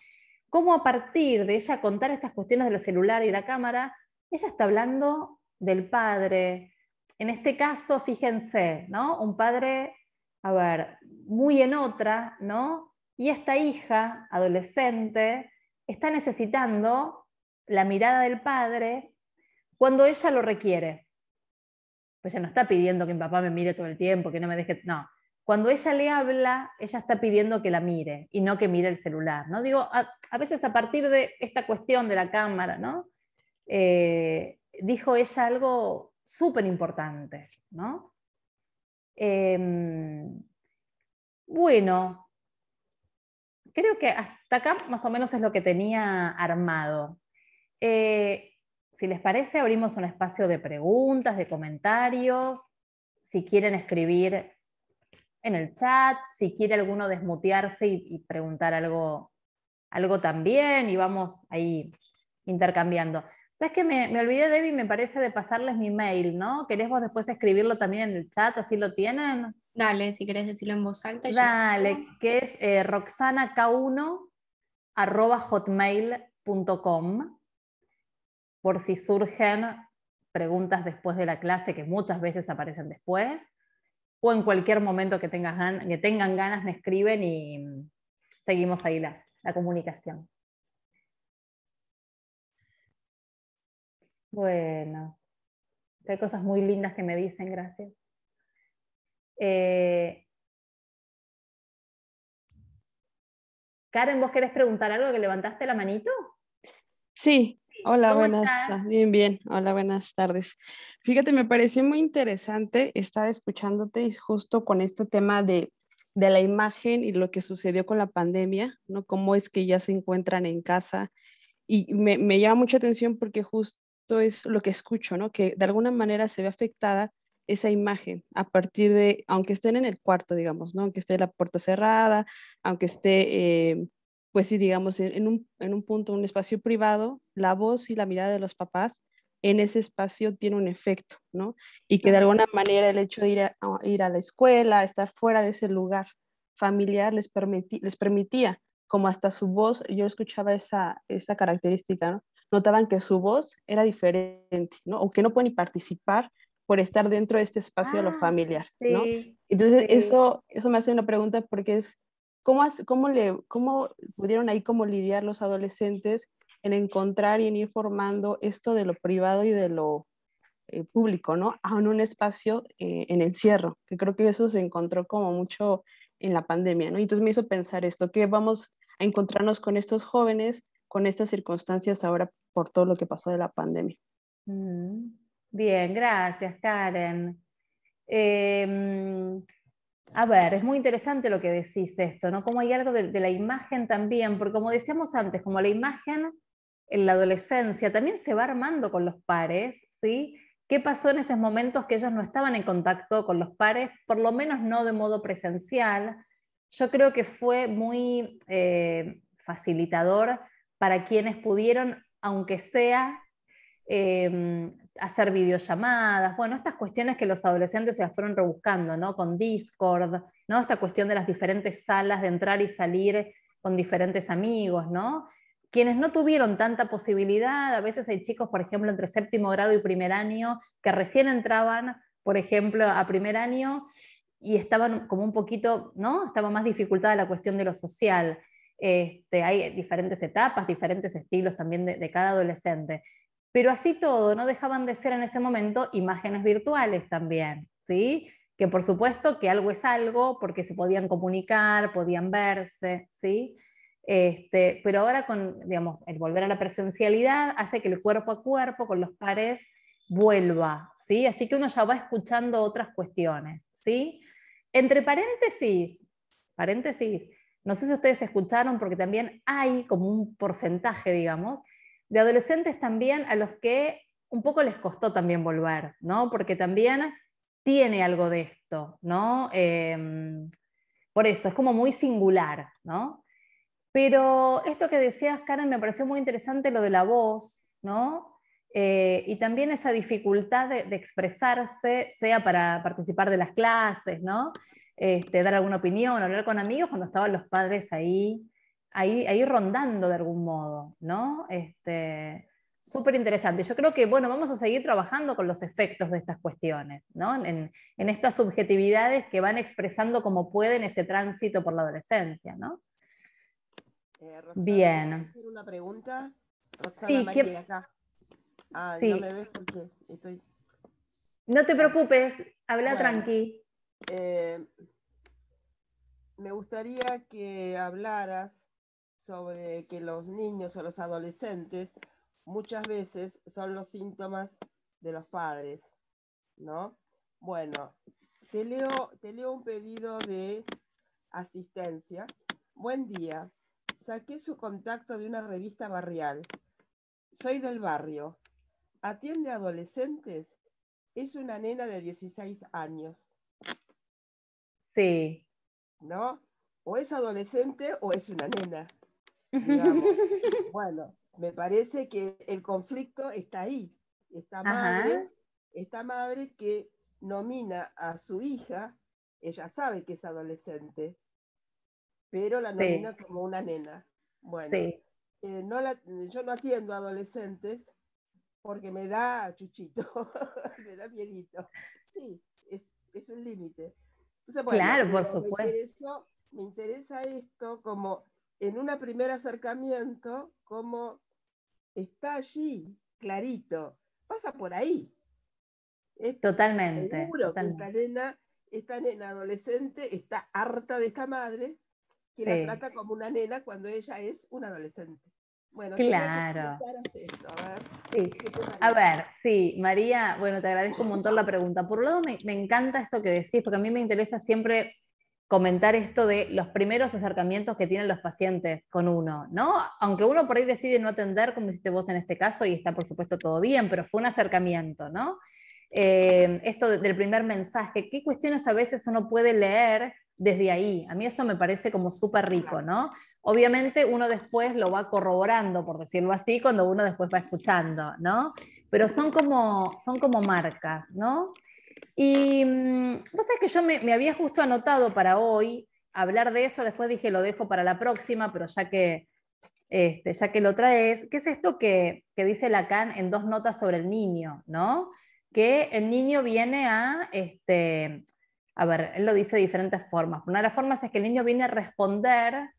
cómo a partir de ella contar estas cuestiones del celular y la cámara, ella está hablando del padre. En este caso, fíjense, ¿no? un padre, a ver, muy en otra, ¿no? y esta hija adolescente está necesitando la mirada del padre cuando ella lo requiere. Pues ella no está pidiendo que mi papá me mire todo el tiempo, que no me deje. No. Cuando ella le habla, ella está pidiendo que la mire y no que mire el celular. ¿no? Digo, a, veces a partir de esta cuestión de la cámara, ¿no? Eh, dijo ella algo súper importante. ¿no? Em, bueno, creo que hasta acá más o menos es lo que tenía armado. Eh, si les parece, abrimos un espacio de preguntas, de comentarios, si quieren escribir en el chat, si quiere alguno desmutearse y, preguntar algo, algo también, y vamos ahí intercambiando. ¿Sabes que me, olvidé, Debbie, me parece de pasarles mi mail, ¿no? ¿Querés vos después escribirlo también en el chat, así lo tienen? Dale, si querés decirlo en voz alta. Dale, que es eh, roxanaK1 hotmail.com por si surgen preguntas después de la clase que muchas veces aparecen después, o en cualquier momento que, que tengan ganas me escriben y mm, seguimos ahí la, comunicación. Bueno, hay cosas muy lindas que me dicen, gracias. Eh, Karen, ¿vos querés preguntar algo que levantaste la manito? Sí, Hola, buenas, bien, bien, hola, buenas tardes. Fíjate, me pareció muy interesante estar escuchándote justo con este tema de, de la imagen y lo que sucedió con la pandemia, ¿no? Cómo es que ya se encuentran en casa. Y me, me llama mucha atención porque justo es lo que escucho, ¿no? Que de alguna manera se ve afectada esa imagen a partir de, aunque estén en el cuarto, digamos, ¿no? Aunque esté la puerta cerrada, aunque esté eh, pues sí, digamos, en un, en un punto, un espacio privado, la voz y la mirada de los papás en ese espacio tiene un efecto, ¿no? Y que de alguna manera el hecho de ir a, ir a la escuela, estar fuera de ese lugar familiar, les, les permitía, como hasta su voz, yo escuchaba esa, esa característica, ¿no? Notaban que su voz era diferente, ¿no? O que no pueden participar por estar dentro de este espacio de lo ah, familiar, ¿no? Entonces, Eso, eso me hace una pregunta porque es ¿Cómo, cómo, le, ¿Cómo pudieron ahí como lidiar los adolescentes en encontrar y en ir formando esto de lo privado y de lo eh, público, ¿no? en un espacio eh, en encierro, que creo que eso se encontró como mucho en la pandemia, ¿no? entonces me hizo pensar esto, que vamos a encontrarnos con estos jóvenes, con estas circunstancias ahora por todo lo que pasó de la pandemia. Mm, bien, gracias, Karen. Eh, a ver, es muy interesante lo que decís esto, ¿no? Como hay algo de, la imagen también, porque como decíamos antes, como la imagen en la adolescencia también se va armando con los pares, ¿sí? ¿Qué pasó en esos momentos que ellos no estaban en contacto con los pares, por lo menos no de modo presencial? Yo creo que fue muy eh, facilitador para quienes pudieron, aunque sea Em, hacer videollamadas, bueno, estas cuestiones que los adolescentes se las fueron rebuscando, ¿no? Con Discord, ¿no? Esta cuestión de las diferentes salas, de entrar y salir con diferentes amigos, ¿no? Quienes no tuvieron tanta posibilidad, a veces hay chicos, por ejemplo, entre séptimo grado y primer año, que recién entraban, por ejemplo, a primer año y estaban como un poquito, ¿no? Estaba más dificultada la cuestión de lo social. Este, hay diferentes etapas, diferentes estilos también de cada adolescente. Pero así todo, no dejaban de ser en ese momento imágenes virtuales también, ¿sí? Que por supuesto que algo es algo, porque se podían comunicar, podían verse, ¿sí? Este, pero ahora con, digamos, el volver a la presencialidad hace que el cuerpo a cuerpo con los pares vuelva, ¿sí? Así que uno ya va escuchando otras cuestiones, ¿sí? Entre paréntesis, paréntesis, no sé si ustedes escucharon porque también hay como un porcentaje, digamos, de adolescentes también a los que un poco les costó también volver, ¿no? Porque también tiene algo de esto, ¿no? Em, por eso, es como muy singular, ¿no? Pero esto que decías, Karen, me pareció muy interesante lo de la voz, ¿no? Eh, y también esa dificultad de, expresarse, sea para participar de las clases, ¿no? Este, dar alguna opinión, hablar con amigos cuando estaban los padres ahí ahí, rondando de algún modo, ¿no? Este, súper interesante. Yo creo que, bueno, vamos a seguir trabajando con los efectos de estas cuestiones, ¿no? En, estas subjetividades que van expresando como pueden ese tránsito por la adolescencia, ¿no? Eh, hacer una pregunta? sí, María, acá. No me ves porque estoy... No te preocupes, habla tranqui. Eh, me gustaría que hablaras sobre que los niños o los adolescentes muchas veces son los síntomas de los padres, ¿no? Bueno, te leo, un pedido de asistencia. Buen día. Saqué su contacto de una revista barrial. Soy del barrio. Atiende adolescentes. Es una nena de 16 años. Sí. ¿No? O es adolescente o es una nena. [LAUGHS] bueno, me parece que el conflicto está ahí. Esta madre, esta madre que nomina a su hija, ella sabe que es adolescente, pero la nomina como una nena. Bueno, eh, no yo no atiendo a adolescentes porque me da chuchito, [LAUGHS] me da miedito. Sí, es, un límite. claro, por supuesto. me interesa esto como en un primer acercamiento como está allí, clarito, pasa por ahí. totalmente. Seguro que esta nena, adolescente está harta de esta madre que la trata como una nena cuando ella es una adolescente. Bueno, claro. a, ver. Sí. María, bueno, te agradezco un montón la pregunta. Por un lado, me encanta esto que decís, porque a mí me interesa siempre comentar esto de los primeros acercamientos que tienen los pacientes con uno, ¿no? Aunque uno por ahí decide no atender, como hiciste vos en este caso, y está por supuesto todo bien, pero fue un acercamiento, ¿no? Eh, esto del primer mensaje, ¿qué cuestiones a veces uno puede leer desde ahí? A mí eso me parece como súper rico, ¿no? Obviamente uno después lo va corroborando, por decirlo así, cuando uno después va escuchando, ¿no? Pero son como, son como marcas, ¿no? Y mm, vos sabés que yo me, había justo anotado para hoy hablar de eso, después dije lo dejo para la próxima, pero ya que, este, ya que lo traes, ¿qué es esto que, que, dice Lacan en dos notas sobre el niño? ¿no? Que el niño viene a, este, a ver, él lo dice de diferentes formas. Una de las formas es que el niño viene a responder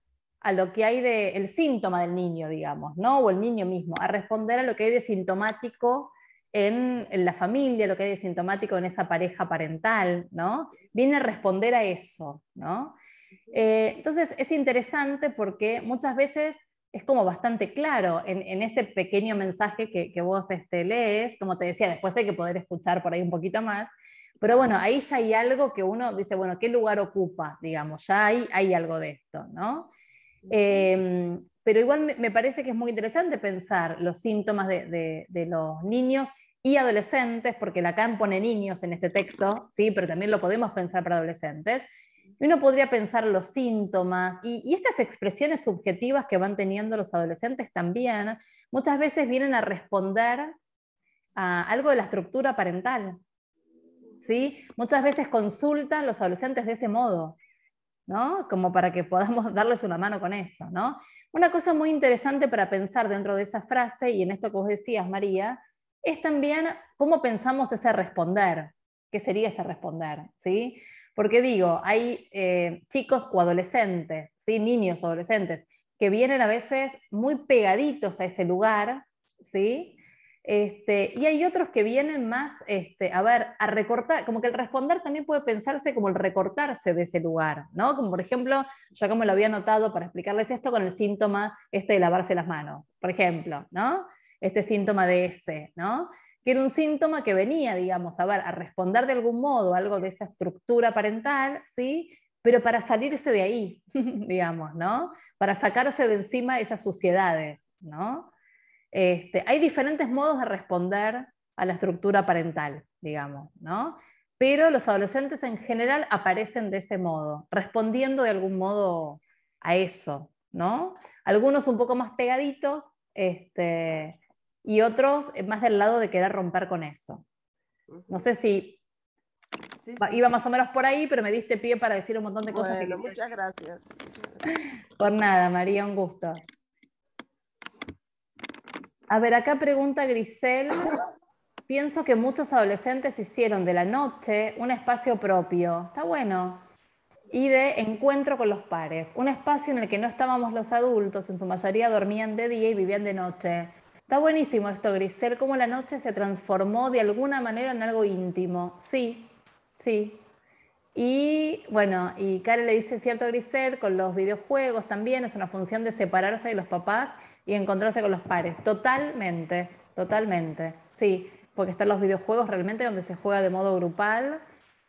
a lo que hay del el síntoma del niño, digamos, ¿no? O el niño mismo, a responder a lo que hay de sintomático en, la familia, lo que hay de sintomático en esa pareja parental, ¿no? Viene a responder a eso, ¿no? Eh, entonces es interesante porque muchas veces es como bastante claro en, ese pequeño mensaje que, vos este, lees, como te decía, después hay que poder escuchar por ahí un poquito más, pero bueno, ahí ya hay algo que uno dice, bueno, ¿qué lugar ocupa? Digamos, ya hay, hay algo de esto, ¿no? Em, pero igual me, parece que es muy interesante pensar los síntomas de los niños y adolescentes, porque la Lacan pone niños en este texto, ¿sí? pero también lo podemos pensar para adolescentes. Y uno podría pensar los síntomas y, estas expresiones subjetivas que van teniendo los adolescentes también, muchas veces vienen a responder a algo de la estructura parental. ¿sí? Muchas veces consultan los adolescentes de ese modo, ¿no? como para que podamos [LAUGHS] darles una mano con eso. ¿no? Una cosa muy interesante para pensar dentro de esa frase y en esto que vos decías, María, es también cómo pensamos ese responder, qué sería ese responder, ¿sí? Porque digo, hay eh, chicos o adolescentes, ¿sí? niños o adolescentes, que vienen a veces muy pegaditos a ese lugar, ¿sí? Este, y hay otros que vienen más, este, a ver, a recortar, como que el responder también puede pensarse como el recortarse de ese lugar, ¿no? Como por ejemplo, yo como lo había notado para explicarles esto con el síntoma este de lavarse las manos, por ejemplo, ¿no? este síntoma de ese, ¿no? que era un síntoma que venía, digamos, a, ver, a responder de algún modo algo de esa estructura parental, ¿sí? pero para salirse de ahí, [LAUGHS] digamos, ¿no? Para sacarse de encima esas suciedades, ¿no? Este, hay diferentes modos de responder a la estructura parental, digamos, ¿no? Pero los adolescentes en general aparecen de ese modo, respondiendo de algún modo a eso, ¿no? Algunos un poco más pegaditos, este, y otros eh, más del lado de querer romper con eso. No sé si iba más o menos por ahí, pero me diste pie para decir un montón de cosas. muchas gracias. Por nada, María, un gusto. A ver, acá pregunta Grisel. Pienso que muchos adolescentes hicieron de la noche un espacio propio. Está bueno. Y de encuentro con los pares. Un espacio en el que no estábamos los adultos, en su mayoría dormían de día y vivían de noche. Está buenísimo esto, Grisel, cómo la noche se transformó de alguna manera en algo íntimo. Sí, sí. Y bueno, y Karen le dice, cierto, Grisel, con los videojuegos también es una función de separarse de los papás y encontrarse con los pares. Totalmente, totalmente. Sí, porque están los videojuegos realmente donde se juega de modo grupal.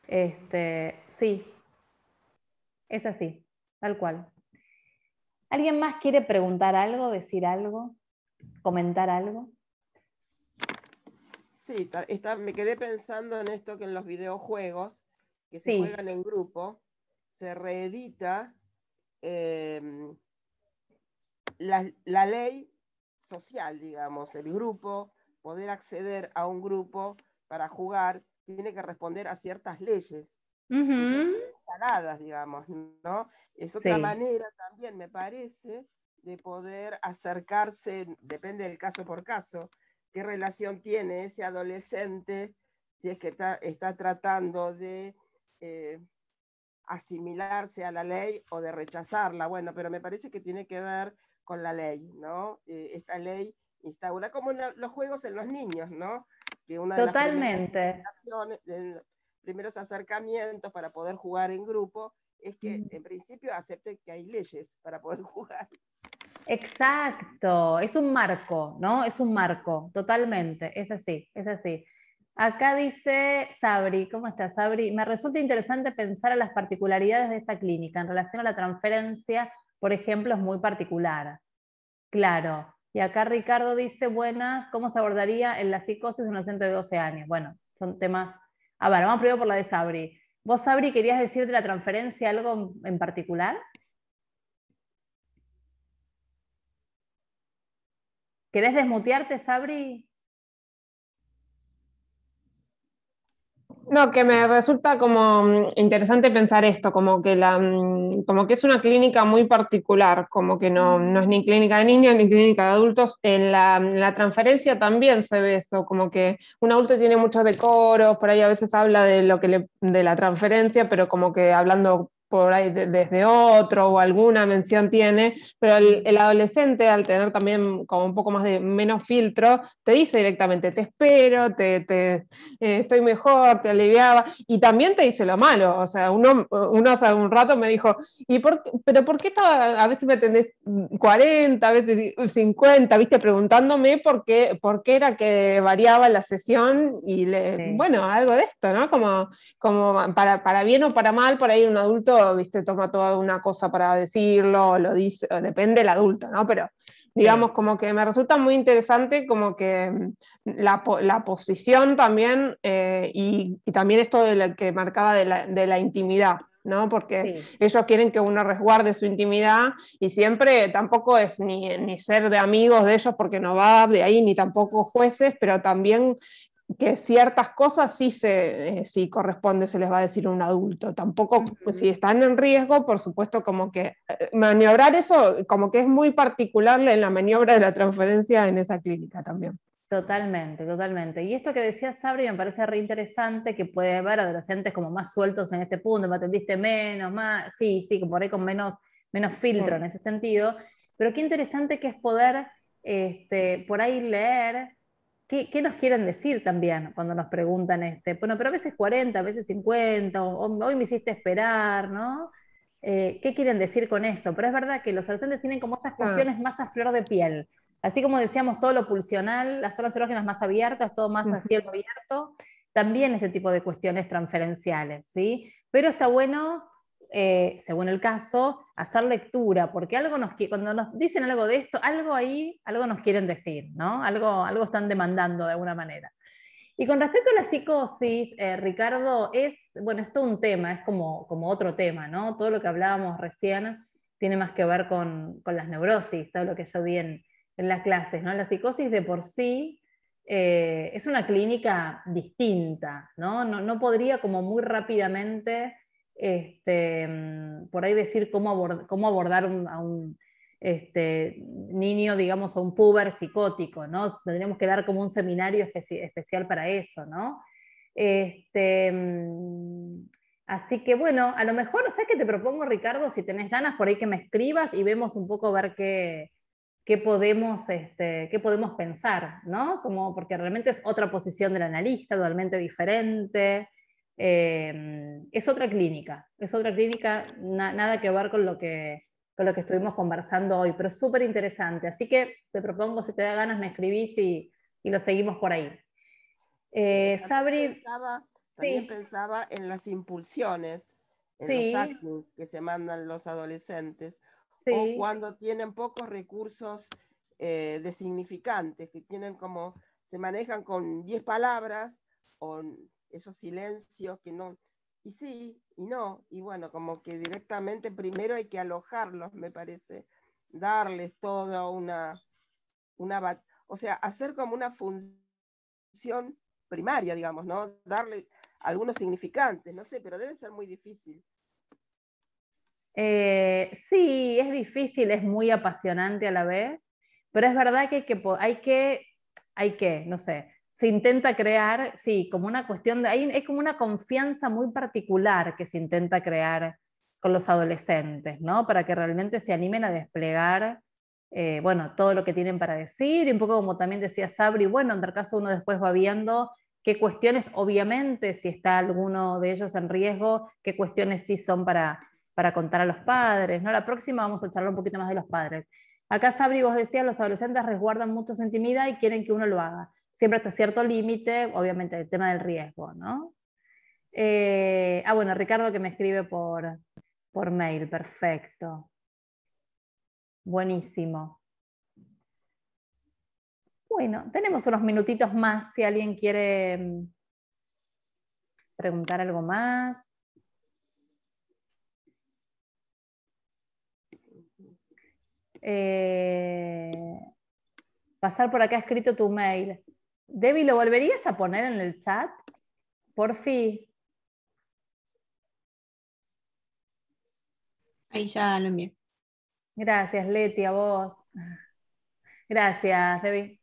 Este, sí, es así, tal cual. ¿Alguien más quiere preguntar algo, decir algo? comentar algo? Sí, me quedé pensando en esto que en los videojuegos que se juegan en grupo, se reedita em, la, ley social, digamos, el grupo, poder acceder a un grupo para jugar, tiene que responder a ciertas leyes instaladas, digamos, ¿no? Es otra manera también, me parece, de poder acercarse, depende del caso por caso, qué relación tiene ese adolescente, si es que está, tratando de eh, asimilarse a la ley o de rechazarla. Bueno, pero me parece que tiene que ver con la ley, ¿no? Eh, esta ley instaura como los juegos en los niños, ¿no? Que una Totalmente. primeros acercamientos para poder jugar en grupo es que mm. en principio acepte que hay leyes para poder [LAUGHS] jugar. Exacto, es un marco, ¿no? Es un marco, totalmente, es así, es así. Acá dice Sabri, ¿cómo estás Sabri? Me resulta interesante pensar en las particularidades de esta clínica en relación a la transferencia, por ejemplo, es muy particular. Claro. Y acá Ricardo dice, buenas, ¿cómo se abordaría en la psicosis en un adolescente de 12 años? Bueno, son temas... A ver, vamos primero por la de Sabri. ¿Vos, Sabri, querías decir de la transferencia algo en particular? ¿Querés desmutearte, Sabri? No, que me resulta como mm, interesante pensar esto, como que, la, mm, como que es una clínica muy particular, como que no, es ni clínica de niños ni clínica de adultos. En la, transferencia también se ve eso, como que un adulto tiene muchos decoros, por ahí a veces habla de, lo que le, de la transferencia, pero como que hablando por ahí desde otro o alguna mención tiene, pero el, adolescente al tener también como un poco más de menos filtro, te dice directamente, te espero, te, eh, estoy mejor, te aliviaba, y también te dice lo malo, o sea, uno, hace un rato me dijo, ¿y por, pero por qué estaba, a veces me atendés 40, a veces 50, viste, preguntándome por qué, por qué era que variaba la sesión y bueno, algo de esto, ¿no? Como, como para, para bien o para mal, por ahí un adulto viste, toma toda una cosa para decirlo, lo dice, depende del adulto, ¿no? Pero digamos como que me resulta muy interesante como que mm, la, la posición también eh, y, también esto de que marcaba de la, intimidad. ¿no? Porque ellos quieren que uno resguarde su intimidad y siempre tampoco es ni, ni, ser de amigos de ellos porque no va de ahí, ni tampoco jueces, pero también que ciertas cosas sí se eh, sí corresponde, se les va a decir a un adulto. Tampoco, pues, si están en riesgo, por supuesto, como que eh, maniobrar eso, como que es muy particular en la maniobra de la transferencia en esa clínica también. Totalmente, totalmente. Y esto que decía Sabri, me parece re interesante que puede haber adolescentes como más sueltos en este punto, me atendiste menos, más, sí, sí, como por ahí con menos, menos filtro en ese sentido. Pero qué interesante que es poder este, por ahí leer ¿Qué, nos quieren decir también cuando nos preguntan este? Bueno, pero a veces 40, a veces 50, hoy me hiciste esperar, ¿no? Eh, ¿Qué quieren decir con eso? Pero es verdad que los adolescentes tienen como esas ah. cuestiones más a flor de piel. Así como decíamos, todo lo pulsional, las zonas erógenas más abiertas, todo más a cielo abierto, también este tipo de cuestiones transferenciales, ¿sí? Pero está bueno eh, según el caso, hacer lectura, porque algo cuando nos dicen algo de esto, algo ahí, algo nos quieren decir, ¿no? Algo, están demandando de alguna manera. Y con respecto a la psicosis, eh, Ricardo, es, bueno, es todo un tema, es como, otro tema, ¿no? Todo lo que hablábamos recién tiene más que ver con, las neurosis, todo lo que yo vi en, las clases, ¿no? La psicosis de por sí eh, es una clínica distinta, ¿no? ¿no? ¿no? podría como muy rápidamente este, mm, por ahí decir cómo, abordar a un este, niño, digamos, a un puber psicótico, ¿no? Tendríamos que dar como un seminario especial para eso, ¿no? Este, mm, así que bueno, a lo mejor, sé qué te propongo, Ricardo? Si tenés ganas, por ahí que me escribas y vemos un poco ver qué, qué podemos, este, qué podemos pensar, ¿no? Como, porque realmente es otra posición del analista, totalmente diferente. Em, es otra clínica, es otra clínica, nada que ver con lo que, con lo que estuvimos conversando hoy, pero súper interesante. Así que te propongo, si te da ganas, me escribís y, lo seguimos por ahí. Eh, Sabri. Pensaba, también pensaba en las impulsiones, en los actos que se mandan los adolescentes, o cuando tienen pocos recursos eh, de significantes, que tienen como, se manejan con 10 palabras o esos silencios que no, y sí, y no, y bueno, como que directamente primero hay que alojarlos, me parece, darles toda una, una o sea, hacer como una función primaria, digamos, ¿no? Darle algunos significantes, no sé, pero debe ser muy difícil. Eh, sí, es difícil, es muy apasionante a la vez, pero es verdad que hay que, hay que, hay que no sé, se intenta crear, sí, como una cuestión de, hay, es como una confianza muy particular que se intenta crear con los adolescentes, ¿no? Para que realmente se animen a desplegar, eh, bueno, todo lo que tienen para decir, y un poco como también decía Sabri, bueno, en tal caso uno después va viendo qué cuestiones, obviamente, si está alguno de ellos en riesgo, qué cuestiones sí son para, para contar a los padres, ¿no? La próxima vamos a charlar un poquito más de los padres. Acá Sabri, vos decías, los adolescentes resguardan mucho su intimidad y quieren que uno lo haga siempre hasta cierto límite, obviamente el tema del riesgo, ¿no? Eh, ah, bueno, Ricardo que me escribe por, por mail, perfecto. Buenísimo. Bueno, tenemos unos minutitos más si alguien quiere mm, preguntar algo más. Eh, pasar por acá escrito tu mail. Debbie, ¿lo volverías a poner en el chat? Por fin. Ahí ya lo envié. Gracias, Leti, a vos. Gracias, Debbie.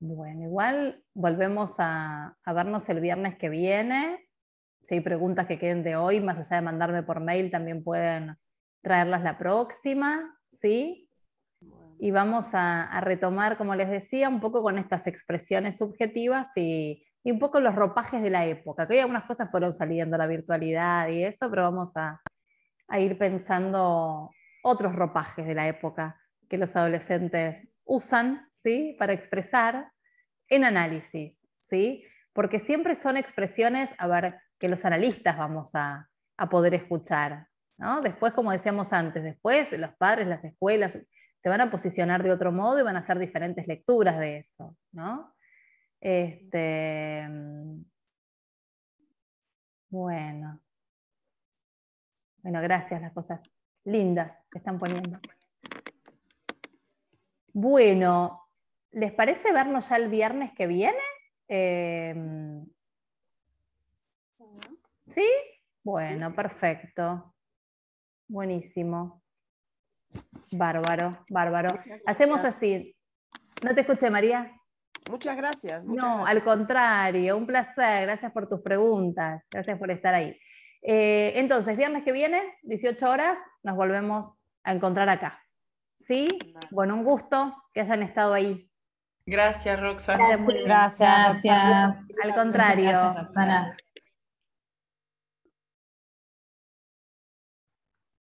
Bueno, igual volvemos a, vernos el viernes que viene si hay preguntas que queden de hoy, más allá de mandarme por mail, también pueden traerlas la próxima, ¿sí? Y vamos a, retomar, como les decía, un poco con estas expresiones subjetivas y, un poco los ropajes de la época, que hoy algunas cosas fueron saliendo, la virtualidad y eso, pero vamos a, a ir pensando otros ropajes de la época que los adolescentes usan, ¿sí? Para expresar en análisis, ¿sí? Porque siempre son expresiones, a ver, que los analistas vamos a, poder escuchar. Después, como decíamos antes, después los padres, las escuelas se van a posicionar de otro modo y van a hacer diferentes lecturas de eso. ¿no? Este, bueno. Bueno, gracias las cosas lindas que están poniendo. Bueno, ¿les parece vernos ya el viernes que viene? Em, ¿Sí? Bueno, perfecto. Buenísimo. Bárbaro, bárbaro. Hacemos así. No te escuché, María. Muchas gracias. no, al contrario, un placer. Gracias por tus preguntas. Gracias por estar ahí. Eh, entonces, viernes que viene, 18 horas, nos volvemos a encontrar acá. ¿Sí? Bueno, un gusto que hayan estado ahí. Gracias, Roxana. Gracias. gracias. Al contrario. Gracias, Roxana.